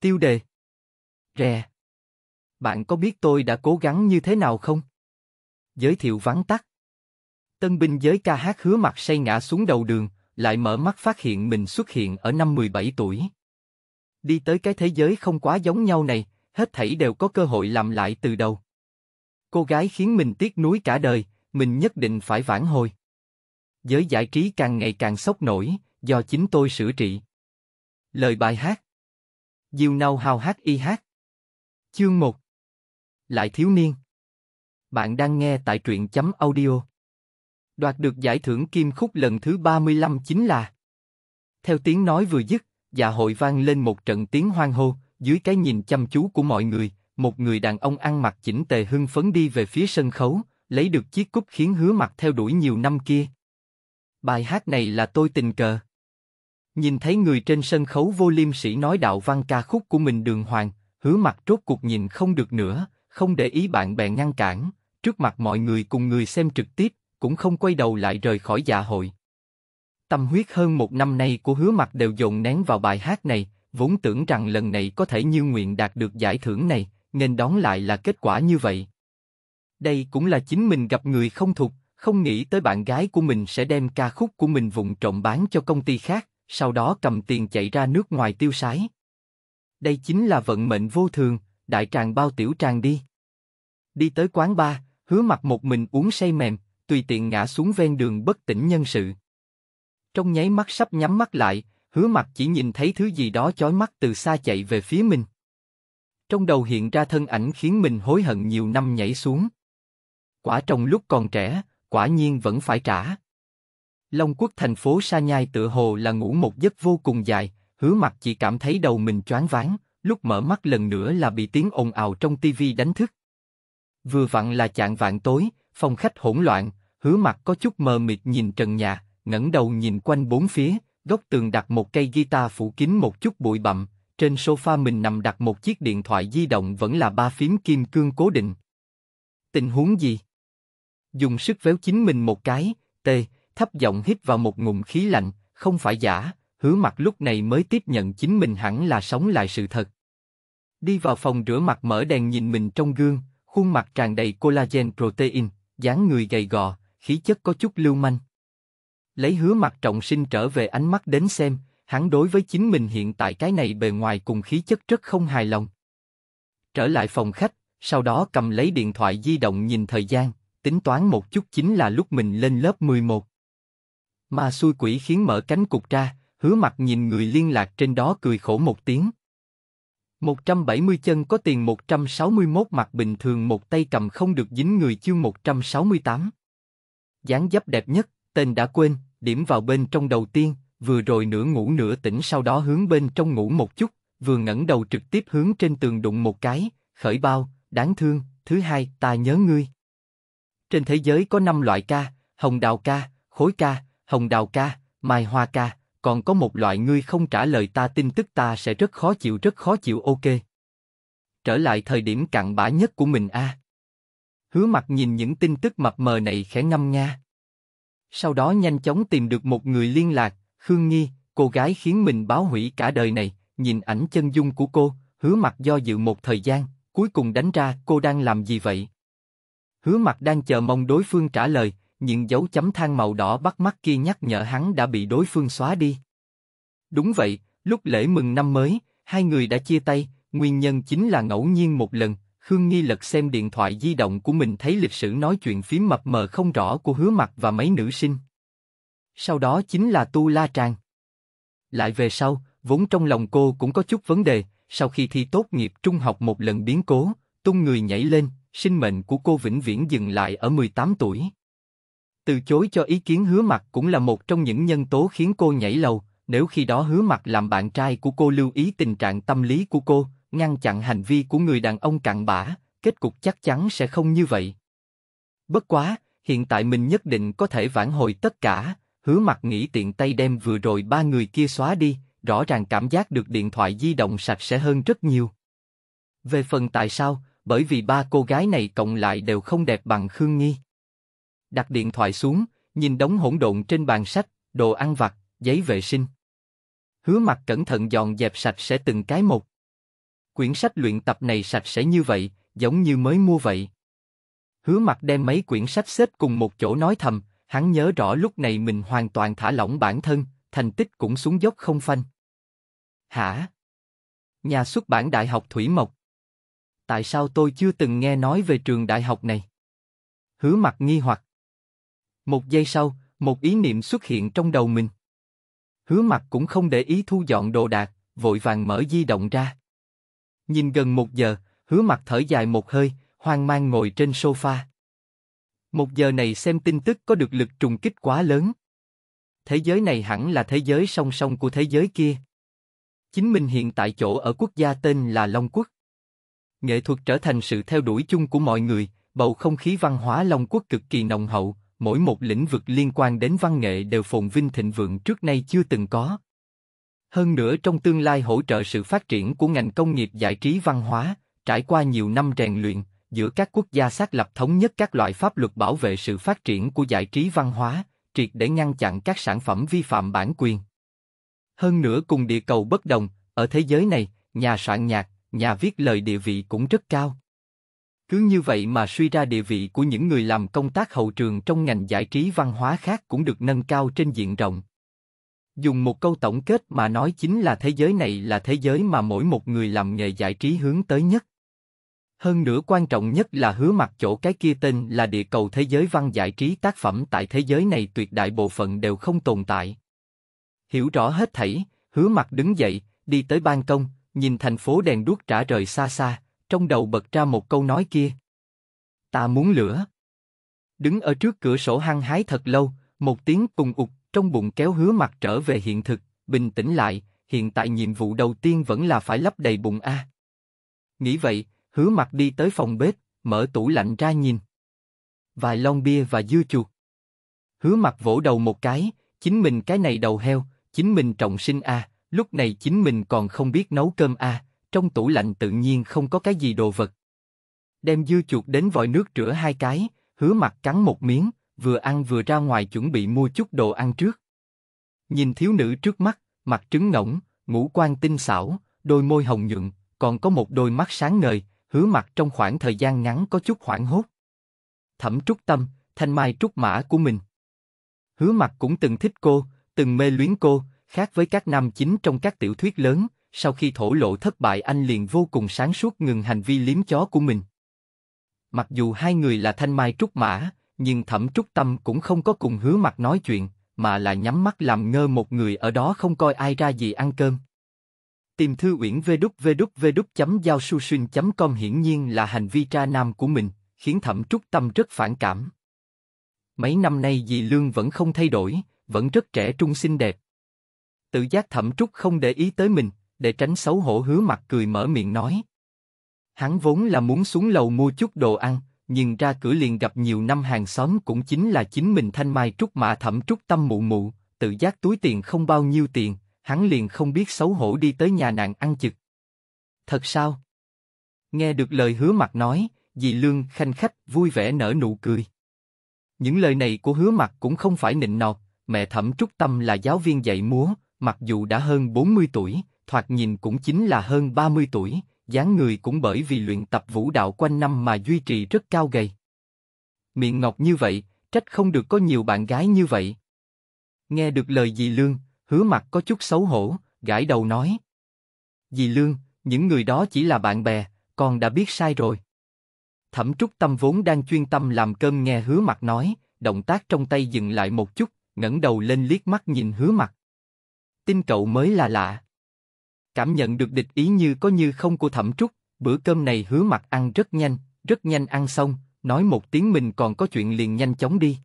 Tiêu đề Rè Bạn có biết tôi đã cố gắng như thế nào không? Giới thiệu vắng tắt Tân binh giới ca hát hứa mặt say ngã xuống đầu đường, lại mở mắt phát hiện mình xuất hiện ở năm 17 tuổi. Đi tới cái thế giới không quá giống nhau này, hết thảy đều có cơ hội làm lại từ đầu. Cô gái khiến mình tiếc nuối cả đời, mình nhất định phải vãn hồi. Giới giải trí càng ngày càng sốc nổi, do chính tôi sửa trị. Lời bài hát Diêu Nâu Hào h y h Chương 1 Lại thiếu niên Bạn đang nghe tại truyện chấm audio Đoạt được giải thưởng Kim Khúc lần thứ 35 chính là Theo tiếng nói vừa dứt, dạ hội vang lên một trận tiếng hoang hô, dưới cái nhìn chăm chú của mọi người, một người đàn ông ăn mặc chỉnh tề hưng phấn đi về phía sân khấu, lấy được chiếc cúp khiến hứa mặt theo đuổi nhiều năm kia. Bài hát này là tôi tình cờ. Nhìn thấy người trên sân khấu vô liêm sĩ nói đạo văn ca khúc của mình đường hoàng, hứa mặt rốt cuộc nhìn không được nữa, không để ý bạn bè ngăn cản, trước mặt mọi người cùng người xem trực tiếp, cũng không quay đầu lại rời khỏi dạ hội. Tâm huyết hơn một năm nay của hứa mặt đều dồn nén vào bài hát này, vốn tưởng rằng lần này có thể như nguyện đạt được giải thưởng này, nên đón lại là kết quả như vậy. Đây cũng là chính mình gặp người không thuộc, không nghĩ tới bạn gái của mình sẽ đem ca khúc của mình vụng trộm bán cho công ty khác, sau đó cầm tiền chạy ra nước ngoài tiêu sái. Đây chính là vận mệnh vô thường, đại tràng bao tiểu tràng đi. Đi tới quán ba, hứa mặt một mình uống say mềm, tùy tiện ngã xuống ven đường bất tỉnh nhân sự. Trong nháy mắt sắp nhắm mắt lại, hứa mặt chỉ nhìn thấy thứ gì đó chói mắt từ xa chạy về phía mình. Trong đầu hiện ra thân ảnh khiến mình hối hận nhiều năm nhảy xuống. Quả trồng lúc còn trẻ, quả nhiên vẫn phải trả. Long Quốc thành phố Sa Nhai tựa hồ là ngủ một giấc vô cùng dài, hứa mặt chỉ cảm thấy đầu mình choáng váng, lúc mở mắt lần nữa là bị tiếng ồn ào trong tivi đánh thức. Vừa vặn là chạng vạn tối, phòng khách hỗn loạn, hứa mặt có chút mờ mịt nhìn trần nhà, ngẩng đầu nhìn quanh bốn phía, góc tường đặt một cây guitar phủ kín một chút bụi bặm, trên sofa mình nằm đặt một chiếc điện thoại di động vẫn là ba phím kim cương cố định. Tình huống gì? Dùng sức véo chính mình một cái, tê, thấp giọng hít vào một ngụm khí lạnh, không phải giả, hứa mặt lúc này mới tiếp nhận chính mình hẳn là sống lại sự thật. Đi vào phòng rửa mặt mở đèn nhìn mình trong gương, khuôn mặt tràn đầy collagen protein, dáng người gầy gò, khí chất có chút lưu manh. Lấy hứa mặt trọng sinh trở về ánh mắt đến xem, hắn đối với chính mình hiện tại cái này bề ngoài cùng khí chất rất không hài lòng. Trở lại phòng khách, sau đó cầm lấy điện thoại di động nhìn thời gian, tính toán một chút chính là lúc mình lên lớp 11. Mà xui quỷ khiến mở cánh cục ra, hứa mặt nhìn người liên lạc trên đó cười khổ một tiếng. 170 chân có tiền 161 mặt bình thường một tay cầm không được dính người chương 168. dáng dấp đẹp nhất, tên đã quên, điểm vào bên trong đầu tiên, vừa rồi nửa ngủ nửa tỉnh sau đó hướng bên trong ngủ một chút, vừa ngẩng đầu trực tiếp hướng trên tường đụng một cái, khởi bao, đáng thương, thứ hai, ta nhớ ngươi. Trên thế giới có 5 loại ca, hồng đào ca, khối ca, Hồng Đào ca, Mai Hoa ca, còn có một loại ngươi không trả lời ta tin tức ta sẽ rất khó chịu rất khó chịu ok. Trở lại thời điểm cặn bã nhất của mình a. Hứa mặt nhìn những tin tức mập mờ này khẽ ngâm nga. Sau đó nhanh chóng tìm được một người liên lạc, Khương Nghi, cô gái khiến mình báo hủy cả đời này, nhìn ảnh chân dung của cô, hứa mặt do dự một thời gian, cuối cùng đánh ra cô đang làm gì vậy? Hứa mặt đang chờ mong đối phương trả lời, những dấu chấm than màu đỏ bắt mắt kia nhắc nhở hắn đã bị đối phương xóa đi. Đúng vậy, lúc lễ mừng năm mới, hai người đã chia tay, nguyên nhân chính là ngẫu nhiên một lần, Khương Nghi lật xem điện thoại di động của mình thấy lịch sử nói chuyện phím mập mờ không rõ của hứa mặt và mấy nữ sinh. Sau đó chính là Tu La Tràng. Lại về sau, vốn trong lòng cô cũng có chút vấn đề, sau khi thi tốt nghiệp trung học một lần biến cố, tung người nhảy lên, sinh mệnh của cô vĩnh viễn dừng lại ở 18 tuổi. Từ chối cho ý kiến hứa mặt cũng là một trong những nhân tố khiến cô nhảy lầu, nếu khi đó hứa mặt làm bạn trai của cô lưu ý tình trạng tâm lý của cô, ngăn chặn hành vi của người đàn ông cặn bã, kết cục chắc chắn sẽ không như vậy. Bất quá, hiện tại mình nhất định có thể vãn hồi tất cả, hứa mặt nghĩ tiện tay đem vừa rồi ba người kia xóa đi, rõ ràng cảm giác được điện thoại di động sạch sẽ hơn rất nhiều. Về phần tại sao, bởi vì ba cô gái này cộng lại đều không đẹp bằng Khương Nghi đặt điện thoại xuống, nhìn đống hỗn độn trên bàn sách, đồ ăn vặt, giấy vệ sinh. Hứa mặt cẩn thận dọn dẹp sạch sẽ từng cái một. Quyển sách luyện tập này sạch sẽ như vậy, giống như mới mua vậy. Hứa mặt đem mấy quyển sách xếp cùng một chỗ nói thầm, hắn nhớ rõ lúc này mình hoàn toàn thả lỏng bản thân, thành tích cũng xuống dốc không phanh. Hả? Nhà xuất bản Đại học Thủy Mộc. Tại sao tôi chưa từng nghe nói về trường đại học này? Hứa mặt nghi hoặc. Một giây sau, một ý niệm xuất hiện trong đầu mình. Hứa mặt cũng không để ý thu dọn đồ đạc, vội vàng mở di động ra. Nhìn gần một giờ, hứa mặt thở dài một hơi, hoang mang ngồi trên sofa. Một giờ này xem tin tức có được lực trùng kích quá lớn. Thế giới này hẳn là thế giới song song của thế giới kia. Chính mình hiện tại chỗ ở quốc gia tên là Long Quốc. Nghệ thuật trở thành sự theo đuổi chung của mọi người, bầu không khí văn hóa Long Quốc cực kỳ nồng hậu, mỗi một lĩnh vực liên quan đến văn nghệ đều phồn vinh thịnh vượng trước nay chưa từng có. Hơn nữa trong tương lai hỗ trợ sự phát triển của ngành công nghiệp giải trí văn hóa, trải qua nhiều năm rèn luyện, giữa các quốc gia xác lập thống nhất các loại pháp luật bảo vệ sự phát triển của giải trí văn hóa, triệt để ngăn chặn các sản phẩm vi phạm bản quyền. Hơn nữa cùng địa cầu bất đồng, ở thế giới này, nhà soạn nhạc, nhà viết lời địa vị cũng rất cao. Cứ như vậy mà suy ra địa vị của những người làm công tác hậu trường trong ngành giải trí văn hóa khác cũng được nâng cao trên diện rộng. Dùng một câu tổng kết mà nói chính là thế giới này là thế giới mà mỗi một người làm nghề giải trí hướng tới nhất. Hơn nữa quan trọng nhất là hứa mặt chỗ cái kia tên là địa cầu thế giới văn giải trí tác phẩm tại thế giới này tuyệt đại bộ phận đều không tồn tại. Hiểu rõ hết thảy, hứa mặt đứng dậy, đi tới ban công, nhìn thành phố đèn đuốc trả rời xa xa, trong đầu bật ra một câu nói kia. Ta muốn lửa. Đứng ở trước cửa sổ hăng hái thật lâu, một tiếng cùng ụt trong bụng kéo hứa mặt trở về hiện thực, bình tĩnh lại, hiện tại nhiệm vụ đầu tiên vẫn là phải lấp đầy bụng A. Nghĩ vậy, hứa mặt đi tới phòng bếp, mở tủ lạnh ra nhìn. Vài lon bia và dưa chuột. Hứa mặt vỗ đầu một cái, chính mình cái này đầu heo, chính mình trọng sinh A, lúc này chính mình còn không biết nấu cơm A, trong tủ lạnh tự nhiên không có cái gì đồ vật. Đem dưa chuột đến vòi nước rửa hai cái, hứa mặt cắn một miếng, vừa ăn vừa ra ngoài chuẩn bị mua chút đồ ăn trước. Nhìn thiếu nữ trước mắt, mặt trứng ngỗng, ngũ quan tinh xảo, đôi môi hồng nhuận, còn có một đôi mắt sáng ngời, hứa mặt trong khoảng thời gian ngắn có chút hoảng hốt. Thẩm trúc tâm, thanh mai trúc mã của mình. Hứa mặt cũng từng thích cô, từng mê luyến cô, khác với các nam chính trong các tiểu thuyết lớn, sau khi thổ lộ thất bại anh liền vô cùng sáng suốt ngừng hành vi liếm chó của mình. Mặc dù hai người là thanh mai trúc mã, nhưng thẩm trúc tâm cũng không có cùng hứa mặt nói chuyện, mà là nhắm mắt làm ngơ một người ở đó không coi ai ra gì ăn cơm. Tìm thư uyển vê đúc vê đúc vê đúc chấm giao su xuyên chấm com hiển nhiên là hành vi tra nam của mình, khiến thẩm trúc tâm rất phản cảm. Mấy năm nay dì Lương vẫn không thay đổi, vẫn rất trẻ trung xinh đẹp. Tự giác thẩm trúc không để ý tới mình, để tránh xấu hổ hứa mặt cười mở miệng nói. Hắn vốn là muốn xuống lầu mua chút đồ ăn, nhưng ra cửa liền gặp nhiều năm hàng xóm cũng chính là chính mình thanh mai trúc mạ thẩm trúc tâm mụ mụ, tự giác túi tiền không bao nhiêu tiền, hắn liền không biết xấu hổ đi tới nhà nàng ăn chực. Thật sao? Nghe được lời hứa mặt nói, dì Lương khanh khách vui vẻ nở nụ cười. Những lời này của hứa mặt cũng không phải nịnh nọt, mẹ thẩm trúc tâm là giáo viên dạy múa, mặc dù đã hơn 40 tuổi, thoạt nhìn cũng chính là hơn 30 tuổi, dáng người cũng bởi vì luyện tập vũ đạo quanh năm mà duy trì rất cao gầy. Miệng ngọc như vậy, trách không được có nhiều bạn gái như vậy. Nghe được lời dì Lương, hứa mặt có chút xấu hổ, gãi đầu nói. Dì Lương, những người đó chỉ là bạn bè, con đã biết sai rồi. Thẩm trúc tâm vốn đang chuyên tâm làm cơm nghe hứa mặt nói, động tác trong tay dừng lại một chút, ngẩng đầu lên liếc mắt nhìn hứa mặt. Tin cậu mới là lạ. Cảm nhận được địch ý như có như không của thẩm trúc, bữa cơm này hứa mặt ăn rất nhanh, rất nhanh ăn xong, nói một tiếng mình còn có chuyện liền nhanh chóng đi.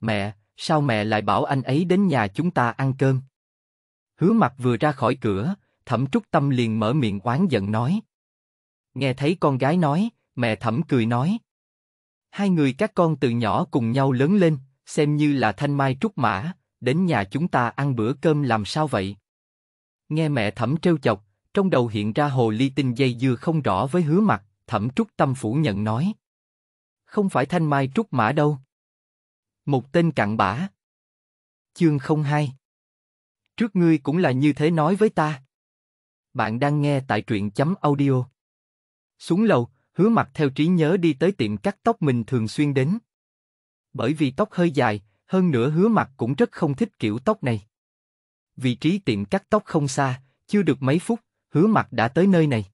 Mẹ, sao mẹ lại bảo anh ấy đến nhà chúng ta ăn cơm? Hứa mặt vừa ra khỏi cửa, thẩm trúc tâm liền mở miệng oán giận nói. Nghe thấy con gái nói, mẹ thẩm cười nói. Hai người các con từ nhỏ cùng nhau lớn lên, xem như là thanh mai trúc mã, đến nhà chúng ta ăn bữa cơm làm sao vậy? Nghe mẹ thẩm trêu chọc, trong đầu hiện ra hồ ly tinh dây dưa không rõ với hứa mặt, thẩm trúc tâm phủ nhận nói. Không phải thanh mai trúc mã đâu. Một tên cặn bã. Chương 02 Trước ngươi cũng là như thế nói với ta. Bạn đang nghe tại truyện chấm audio. Xuống lầu, hứa mặt theo trí nhớ đi tới tiệm cắt tóc mình thường xuyên đến. Bởi vì tóc hơi dài, hơn nữa hứa mặt cũng rất không thích kiểu tóc này vị trí tiệm cắt tóc không xa, chưa được mấy phút, hứa mặt đã tới nơi này.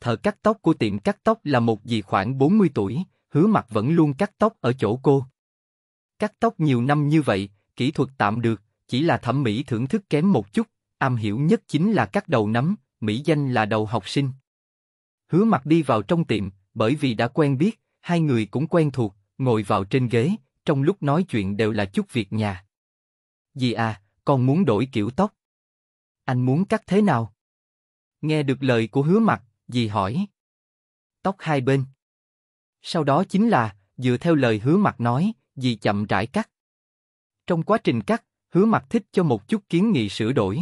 Thợ cắt tóc của tiệm cắt tóc là một dì khoảng 40 tuổi, hứa mặt vẫn luôn cắt tóc ở chỗ cô. Cắt tóc nhiều năm như vậy, kỹ thuật tạm được, chỉ là thẩm mỹ thưởng thức kém một chút, am hiểu nhất chính là cắt đầu nắm, mỹ danh là đầu học sinh. Hứa mặt đi vào trong tiệm, bởi vì đã quen biết, hai người cũng quen thuộc, ngồi vào trên ghế, trong lúc nói chuyện đều là chút việc nhà. Dì à, con muốn đổi kiểu tóc. Anh muốn cắt thế nào? Nghe được lời của hứa mặt, dì hỏi. Tóc hai bên. Sau đó chính là, dựa theo lời hứa mặt nói, dì chậm rãi cắt. Trong quá trình cắt, hứa mặt thích cho một chút kiến nghị sửa đổi.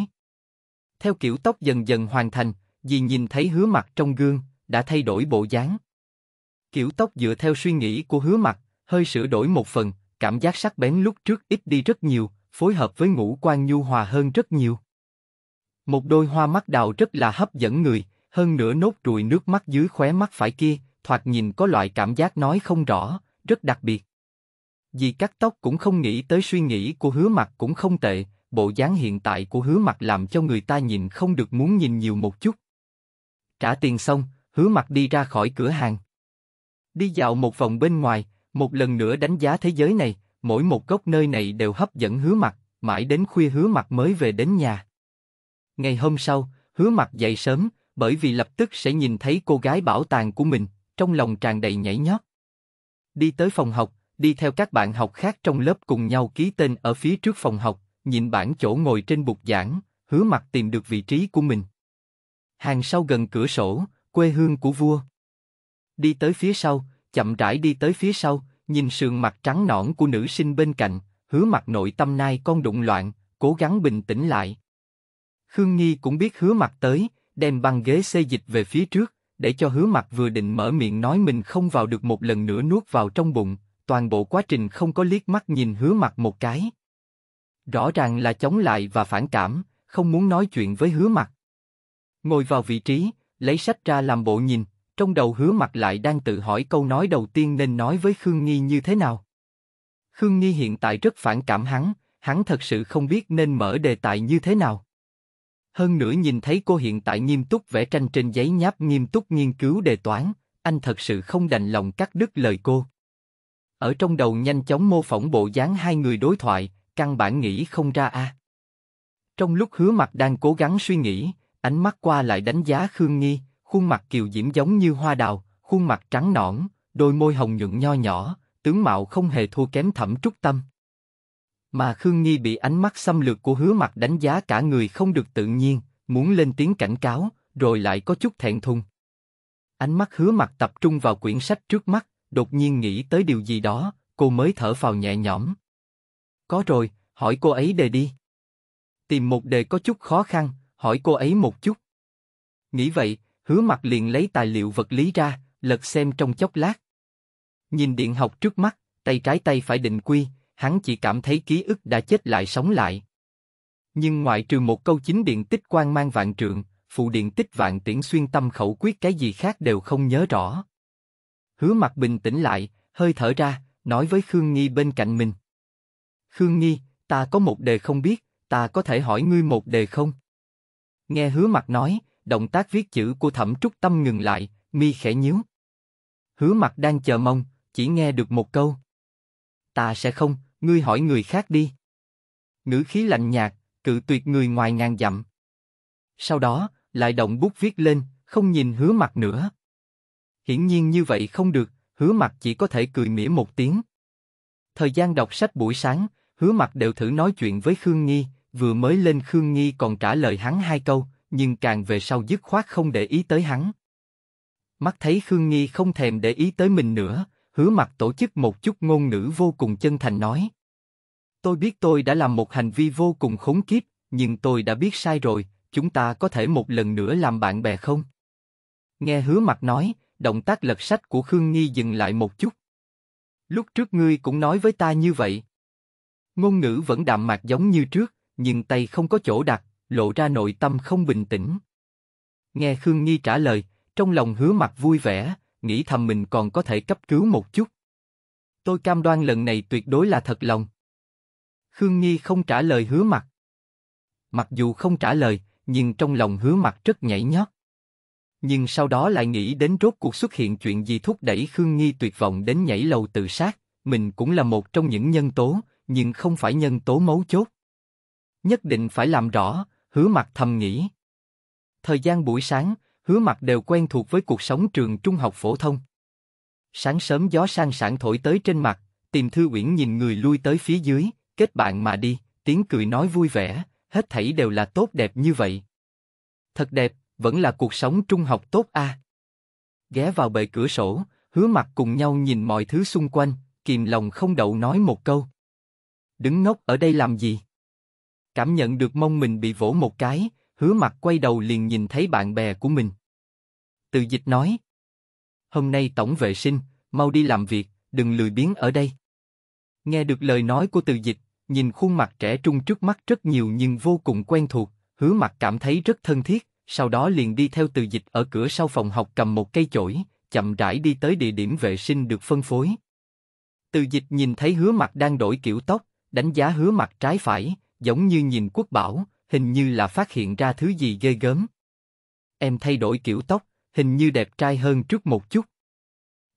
Theo kiểu tóc dần dần hoàn thành, dì nhìn thấy hứa mặt trong gương, đã thay đổi bộ dáng. Kiểu tóc dựa theo suy nghĩ của hứa mặt, hơi sửa đổi một phần, cảm giác sắc bén lúc trước ít đi rất nhiều, phối hợp với ngũ quan nhu hòa hơn rất nhiều. Một đôi hoa mắt đào rất là hấp dẫn người, hơn nữa nốt ruồi nước mắt dưới khóe mắt phải kia, thoạt nhìn có loại cảm giác nói không rõ, rất đặc biệt. Dì cắt tóc cũng không nghĩ tới suy nghĩ của hứa mặt cũng không tệ, bộ dáng hiện tại của hứa mặt làm cho người ta nhìn không được muốn nhìn nhiều một chút. Trả tiền xong, hứa mặt đi ra khỏi cửa hàng. Đi dạo một vòng bên ngoài, một lần nữa đánh giá thế giới này, mỗi một góc nơi này đều hấp dẫn hứa mặt, mãi đến khuya hứa mặt mới về đến nhà. Ngày hôm sau, hứa mặt dậy sớm, bởi vì lập tức sẽ nhìn thấy cô gái bảo tàng của mình, trong lòng tràn đầy nhảy nhót. Đi tới phòng học, đi theo các bạn học khác trong lớp cùng nhau ký tên ở phía trước phòng học, nhìn bảng chỗ ngồi trên bục giảng, hứa mặt tìm được vị trí của mình. Hàng sau gần cửa sổ, quê hương của vua. Đi tới phía sau, chậm rãi đi tới phía sau, nhìn sườn mặt trắng nõn của nữ sinh bên cạnh, hứa mặt nội tâm nay con đụng loạn, cố gắng bình tĩnh lại. Khương Nghi cũng biết hứa mặt tới, đem băng ghế xê dịch về phía trước, để cho hứa mặt vừa định mở miệng nói mình không vào được một lần nữa nuốt vào trong bụng, toàn bộ quá trình không có liếc mắt nhìn hứa mặt một cái. Rõ ràng là chống lại và phản cảm, không muốn nói chuyện với hứa mặt. Ngồi vào vị trí, lấy sách ra làm bộ nhìn, trong đầu hứa mặt lại đang tự hỏi câu nói đầu tiên nên nói với Khương Nghi như thế nào. Khương Nghi hiện tại rất phản cảm hắn, hắn thật sự không biết nên mở đề tài như thế nào. Hơn nữa nhìn thấy cô hiện tại nghiêm túc vẽ tranh trên giấy nháp nghiêm túc nghiên cứu đề toán, anh thật sự không đành lòng cắt đứt lời cô. Ở trong đầu nhanh chóng mô phỏng bộ dáng hai người đối thoại, căn bản nghĩ không ra a. Trong lúc hứa mặt đang cố gắng suy nghĩ, ánh mắt qua lại đánh giá Khương Nghi, khuôn mặt kiều diễm giống như hoa đào, khuôn mặt trắng nõn, đôi môi hồng nhuận nho nhỏ, tướng mạo không hề thua kém thẩm trúc tâm. Mà Khương Nghi bị ánh mắt xâm lược của hứa mặt đánh giá cả người không được tự nhiên, muốn lên tiếng cảnh cáo, rồi lại có chút thẹn thùng. Ánh mắt hứa mặt tập trung vào quyển sách trước mắt, đột nhiên nghĩ tới điều gì đó, cô mới thở phào nhẹ nhõm. Có rồi, hỏi cô ấy đề đi. Tìm một đề có chút khó khăn, hỏi cô ấy một chút. Nghĩ vậy, hứa mặt liền lấy tài liệu vật lý ra, lật xem trong chốc lát. Nhìn điện học trước mắt, tay trái tay phải định quy, hắn chỉ cảm thấy ký ức đã chết lại sống lại. Nhưng ngoại trừ một câu chính điện tích quan mang vạn trượng, phụ điện tích vạn tiễn xuyên tâm khẩu quyết cái gì khác đều không nhớ rõ. Hứa mặt bình tĩnh lại, hơi thở ra, nói với Khương Nghi bên cạnh mình. Khương Nghi, ta có một đề không biết, ta có thể hỏi ngươi một đề không? Nghe hứa mặt nói, động tác viết chữ của Thẩm Trúc Tâm ngừng lại, mi khẽ nhíu. Hứa mặt đang chờ mong, chỉ nghe được một câu. Ta sẽ không, ngươi hỏi người khác đi. Ngữ khí lạnh nhạt, cự tuyệt người ngoài ngàn dặm. Sau đó, lại động bút viết lên, không nhìn hứa mặt nữa. Hiển nhiên như vậy không được, hứa mặt chỉ có thể cười mỉa một tiếng. Thời gian đọc sách buổi sáng, hứa mặt đều thử nói chuyện với Khương Nghi, vừa mới lên Khương Nghi còn trả lời hắn hai câu, nhưng càng về sau dứt khoát không để ý tới hắn. Mắt thấy Khương Nghi không thèm để ý tới mình nữa, hứa mặt tổ chức một chút ngôn ngữ vô cùng chân thành nói. Tôi biết tôi đã làm một hành vi vô cùng khốn kiếp, nhưng tôi đã biết sai rồi, chúng ta có thể một lần nữa làm bạn bè không? Nghe hứa mặt nói, động tác lật sách của Khương Nghi dừng lại một chút. Lúc trước ngươi cũng nói với ta như vậy. Ngôn ngữ vẫn đạm mạc giống như trước, nhưng tay không có chỗ đặt, lộ ra nội tâm không bình tĩnh. Nghe Khương Nhi trả lời, trong lòng hứa mặt vui vẻ, nghĩ thầm mình còn có thể cấp cứu một chút. Tôi cam đoan lần này tuyệt đối là thật lòng. Khương Nhi không trả lời hứa mặt. Mặc dù không trả lời, nhưng trong lòng hứa mặt rất nhảy nhót. Nhưng sau đó lại nghĩ đến rốt cuộc xuất hiện chuyện gì thúc đẩy Khương Nhi tuyệt vọng đến nhảy lầu tự sát, mình cũng là một trong những nhân tố, nhưng không phải nhân tố mấu chốt. Nhất định phải làm rõ, Hứa mặt thầm nghĩ. Thời gian buổi sáng, Hứa mặt đều quen thuộc với cuộc sống trường trung học phổ thông. Sáng sớm gió sang sảng thổi tới trên mặt, tìm Thư Uyển nhìn người lui tới phía dưới, kết bạn mà đi, tiếng cười nói vui vẻ, hết thảy đều là tốt đẹp như vậy. Thật đẹp, vẫn là cuộc sống trung học tốt a. À. Ghé vào bệ cửa sổ, Hứa mặt cùng nhau nhìn mọi thứ xung quanh, kìm lòng không đậu nói một câu. Đứng ngốc ở đây làm gì? Cảm nhận được mông mình bị vỗ một cái, hứa mặt quay đầu liền nhìn thấy bạn bè của mình. Từ dịch nói, hôm nay tổng vệ sinh, mau đi làm việc, đừng lười biếng ở đây. Nghe được lời nói của từ dịch, nhìn khuôn mặt trẻ trung trước mắt rất nhiều nhưng vô cùng quen thuộc, hứa mặt cảm thấy rất thân thiết, sau đó liền đi theo từ dịch ở cửa sau phòng học cầm một cây chổi, chậm rãi đi tới địa điểm vệ sinh được phân phối. Từ dịch nhìn thấy hứa mặt đang đổi kiểu tóc, đánh giá hứa mặt trái phải, giống như nhìn quốc bảo, hình như là phát hiện ra thứ gì ghê gớm. Em thay đổi kiểu tóc, hình như đẹp trai hơn trước một chút.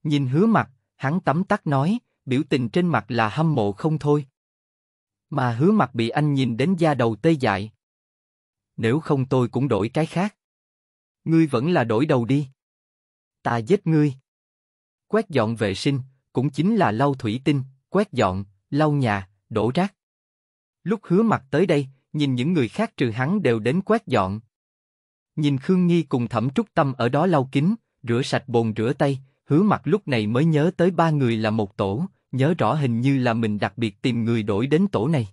Nhìn hứa mặt, hắn tắm tắt nói, biểu tình trên mặt là hâm mộ không thôi. Mà hứa mặt bị anh nhìn đến da đầu tê dại. Nếu không tôi cũng đổi cái khác. Ngươi vẫn là đổi đầu đi. Ta giết ngươi. Quét dọn vệ sinh, cũng chính là lau thủy tinh, quét dọn, lau nhà, đổ rác. Lúc hứa mặt tới đây, nhìn những người khác trừ hắn đều đến quét dọn. Nhìn Khương Nghi cùng Thẩm Trúc Tâm ở đó lau kính, rửa sạch bồn rửa tay, hứa mặt lúc này mới nhớ tới ba người là một tổ, nhớ rõ hình như là mình đặc biệt tìm người đổi đến tổ này.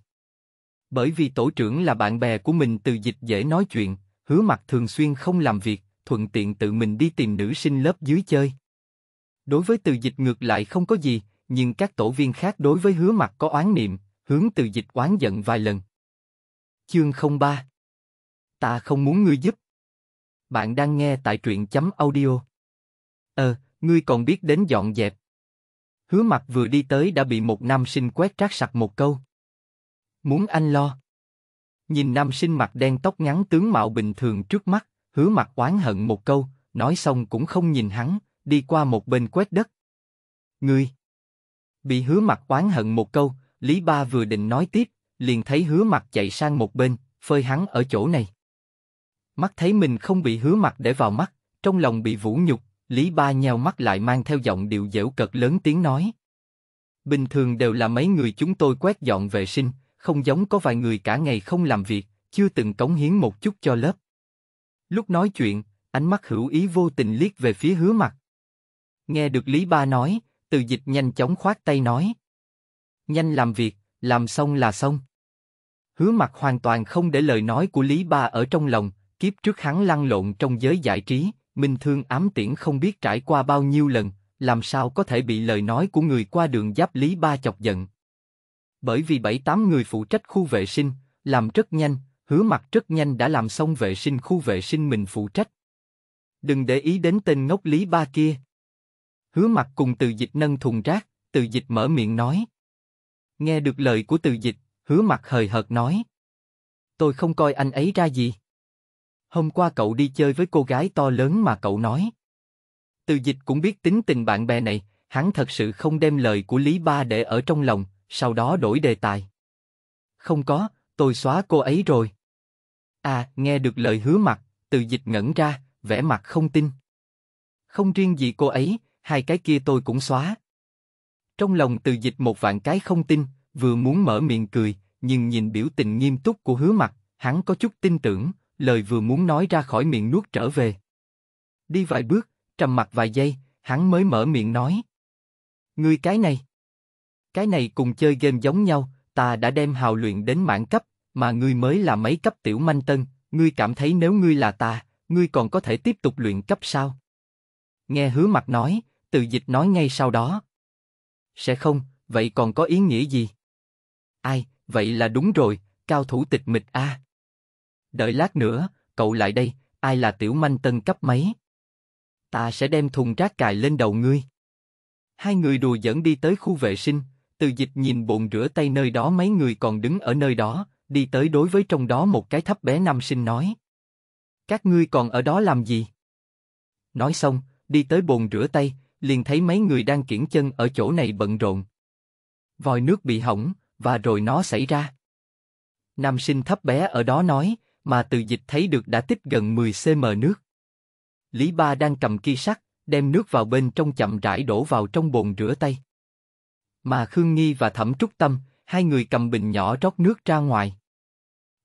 Bởi vì tổ trưởng là bạn bè của mình từ dịch dễ nói chuyện, hứa mặt thường xuyên không làm việc, thuận tiện tự mình đi tìm nữ sinh lớp dưới chơi. Đối với từ dịch ngược lại không có gì, nhưng các tổ viên khác đối với hứa mặt có oán niệm, hướng từ dịch oán giận vài lần. Chương 03 Ta không muốn ngươi giúp. Bạn đang nghe tại truyện chấm audio. Ờ, ngươi còn biết đến dọn dẹp. Hứa mặt vừa đi tới đã bị một nam sinh quét rác sặc một câu. Muốn anh lo. Nhìn nam sinh mặt đen tóc ngắn tướng mạo bình thường trước mắt, hứa mặt oán hận một câu, nói xong cũng không nhìn hắn, đi qua một bên quét đất. Ngươi! Bị hứa mặt oán hận một câu, Lý Ba vừa định nói tiếp, liền thấy hứa mặt chạy sang một bên, phơi hắn ở chỗ này. Mắt thấy mình không bị hứa mặt để vào mắt, trong lòng bị vũ nhục, Lý Ba nheo mắt lại mang theo giọng điệu dễu cợt lớn tiếng nói. Bình thường đều là mấy người chúng tôi quét dọn vệ sinh, không giống có vài người cả ngày không làm việc, chưa từng cống hiến một chút cho lớp. Lúc nói chuyện, ánh mắt hữu ý vô tình liếc về phía hứa mặt. Nghe được Lý Ba nói, từ dịch nhanh chóng khoát tay nói nhanh làm việc, làm xong là xong. Hứa mặt hoàn toàn không để lời nói của Lý Ba ở trong lòng, kiếp trước hắn lăn lộn trong giới giải trí, minh thương ám tiễn không biết trải qua bao nhiêu lần, làm sao có thể bị lời nói của người qua đường giáp Lý Ba chọc giận. Bởi vì bảy tám người phụ trách khu vệ sinh, làm rất nhanh, hứa mặt rất nhanh đã làm xong vệ sinh khu vệ sinh mình phụ trách. Đừng để ý đến tên ngốc Lý Ba kia. Hứa mặt cùng từ dịch nâng thùng rác, từ dịch mở miệng nói. Nghe được lời của từ dịch, hứa mặt hời hợt nói. Tôi không coi anh ấy ra gì. Hôm qua cậu đi chơi với cô gái to lớn mà cậu nói. Từ dịch cũng biết tính tình bạn bè này, hắn thật sự không đem lời của Lý Ba để ở trong lòng, sau đó đổi đề tài. Không có, tôi xóa cô ấy rồi. À, nghe được lời hứa mặt, từ dịch ngẩn ra, vẻ mặt không tin. Không riêng gì cô ấy, hai cái kia tôi cũng xóa. Trong lòng từ dịch một vạn cái không tin, vừa muốn mở miệng cười, nhưng nhìn biểu tình nghiêm túc của hứa mặt, hắn có chút tin tưởng, lời vừa muốn nói ra khỏi miệng nuốt trở về. Đi vài bước, trầm mặt vài giây, hắn mới mở miệng nói. người cái này. Cái này cùng chơi game giống nhau, ta đã đem hào luyện đến mãn cấp, mà ngươi mới là mấy cấp tiểu manh tân, ngươi cảm thấy nếu ngươi là ta, ngươi còn có thể tiếp tục luyện cấp sao? Nghe hứa mặt nói, từ dịch nói ngay sau đó. Sẽ không, vậy còn có ý nghĩa gì? Ai, vậy là đúng rồi, cao thủ tịch mịch a. À. Đợi lát nữa, cậu lại đây, ai là tiểu manh tân cấp mấy? Ta sẽ đem thùng rác cài lên đầu ngươi. Hai người đùa dẫn đi tới khu vệ sinh, từ dịch nhìn bồn rửa tay nơi đó mấy người còn đứng ở nơi đó, đi tới đối với trong đó một cái thấp bé nam sinh nói. Các ngươi còn ở đó làm gì? Nói xong, đi tới bồn rửa tay, liền thấy mấy người đang kiển chân ở chỗ này bận rộn. Vòi nước bị hỏng, và rồi nó xảy ra. Nam sinh thấp bé ở đó nói, mà từ dịch thấy được đã tích gần 10cm nước. Lý Ba đang cầm kia sắt, đem nước vào bên trong chậm rãi đổ vào trong bồn rửa tay. Mà Khương Nghi và Thẩm Trúc Tâm, hai người cầm bình nhỏ rót nước ra ngoài.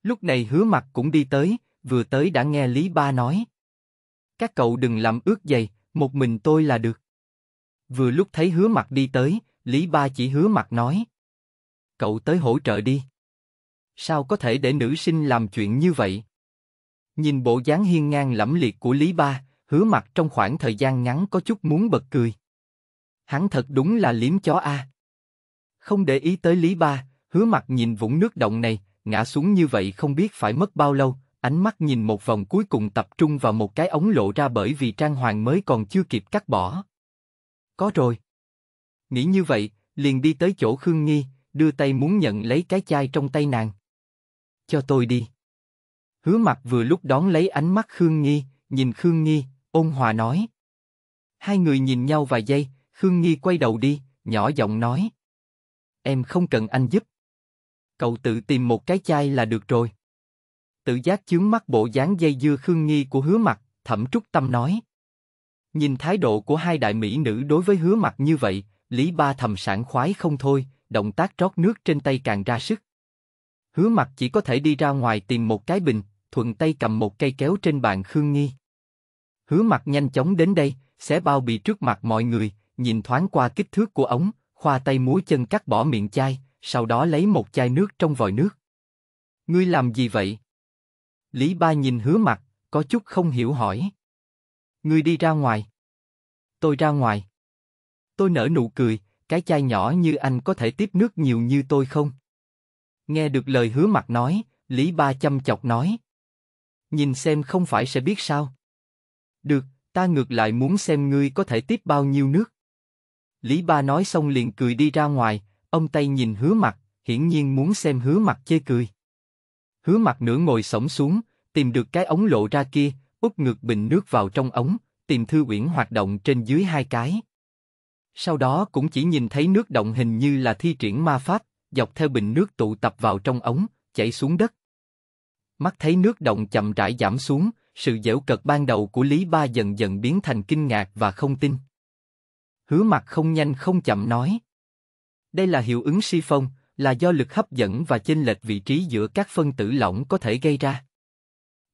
Lúc này hứa mặt cũng đi tới, vừa tới đã nghe Lý Ba nói. Các cậu đừng làm ướt giày, một mình tôi là được. Vừa lúc thấy hứa mặt đi tới, Lý Ba chỉ hứa mặt nói. Cậu tới hỗ trợ đi. Sao có thể để nữ sinh làm chuyện như vậy? Nhìn bộ dáng hiên ngang lẫm liệt của Lý Ba, hứa mặt trong khoảng thời gian ngắn có chút muốn bật cười. Hắn thật đúng là liếm chó a. Không để ý tới Lý Ba, hứa mặt nhìn vũng nước động này, ngã xuống như vậy không biết phải mất bao lâu, ánh mắt nhìn một vòng cuối cùng tập trung vào một cái ống lộ ra bởi vì trang hoàng mới còn chưa kịp cắt bỏ. Có rồi. Nghĩ như vậy, liền đi tới chỗ Khương Nghi, đưa tay muốn nhận lấy cái chai trong tay nàng. Cho tôi đi. Hứa mặt vừa lúc đón lấy ánh mắt Khương Nghi, nhìn Khương Nghi, ôn hòa nói. Hai người nhìn nhau vài giây, Khương Nghi quay đầu đi, nhỏ giọng nói. Em không cần anh giúp. Cậu tự tìm một cái chai là được rồi. Tự giác chướng mắt bộ dáng dây dưa Khương Nghi của hứa mặt, thẩm trúc tâm nói. Nhìn thái độ của hai đại mỹ nữ đối với hứa mặt như vậy, Lý Ba thầm sảng khoái không thôi, động tác rót nước trên tay càng ra sức. Hứa mặt chỉ có thể đi ra ngoài tìm một cái bình, thuận tay cầm một cây kéo trên bàn Khương Nghi. Hứa mặt nhanh chóng đến đây, sẽ bao bì trước mặt mọi người, nhìn thoáng qua kích thước của ống, khoa tay múa chân cắt bỏ miệng chai, sau đó lấy một chai nước trong vòi nước. Ngươi làm gì vậy? Lý Ba nhìn hứa mặt, có chút không hiểu hỏi. Ngươi đi ra ngoài. Tôi ra ngoài. Tôi nở nụ cười, cái chai nhỏ như anh có thể tiếp nước nhiều như tôi không? Nghe được lời hứa mặt nói, Lý Ba chăm chọc nói. Nhìn xem không phải sẽ biết sao. Được, ta ngược lại muốn xem ngươi có thể tiếp bao nhiêu nước. Lý Ba nói xong liền cười đi ra ngoài, ông tay nhìn hứa mặt, hiển nhiên muốn xem hứa mặt chê cười. Hứa mặt nửa ngồi sổng xuống, tìm được cái ống lộ ra kia, úp ngược bình nước vào trong ống, tìm Thư Uyển hoạt động trên dưới hai cái. Sau đó cũng chỉ nhìn thấy nước động hình như là thi triển ma pháp, dọc theo bình nước tụ tập vào trong ống, chảy xuống đất. Mắt thấy nước động chậm rãi giảm xuống, sự dễu cật ban đầu của Lý Ba dần dần biến thành kinh ngạc và không tin. Hứa mặt không nhanh không chậm nói. Đây là hiệu ứng si phong, là do lực hấp dẫn và chênh lệch vị trí giữa các phân tử lỏng có thể gây ra.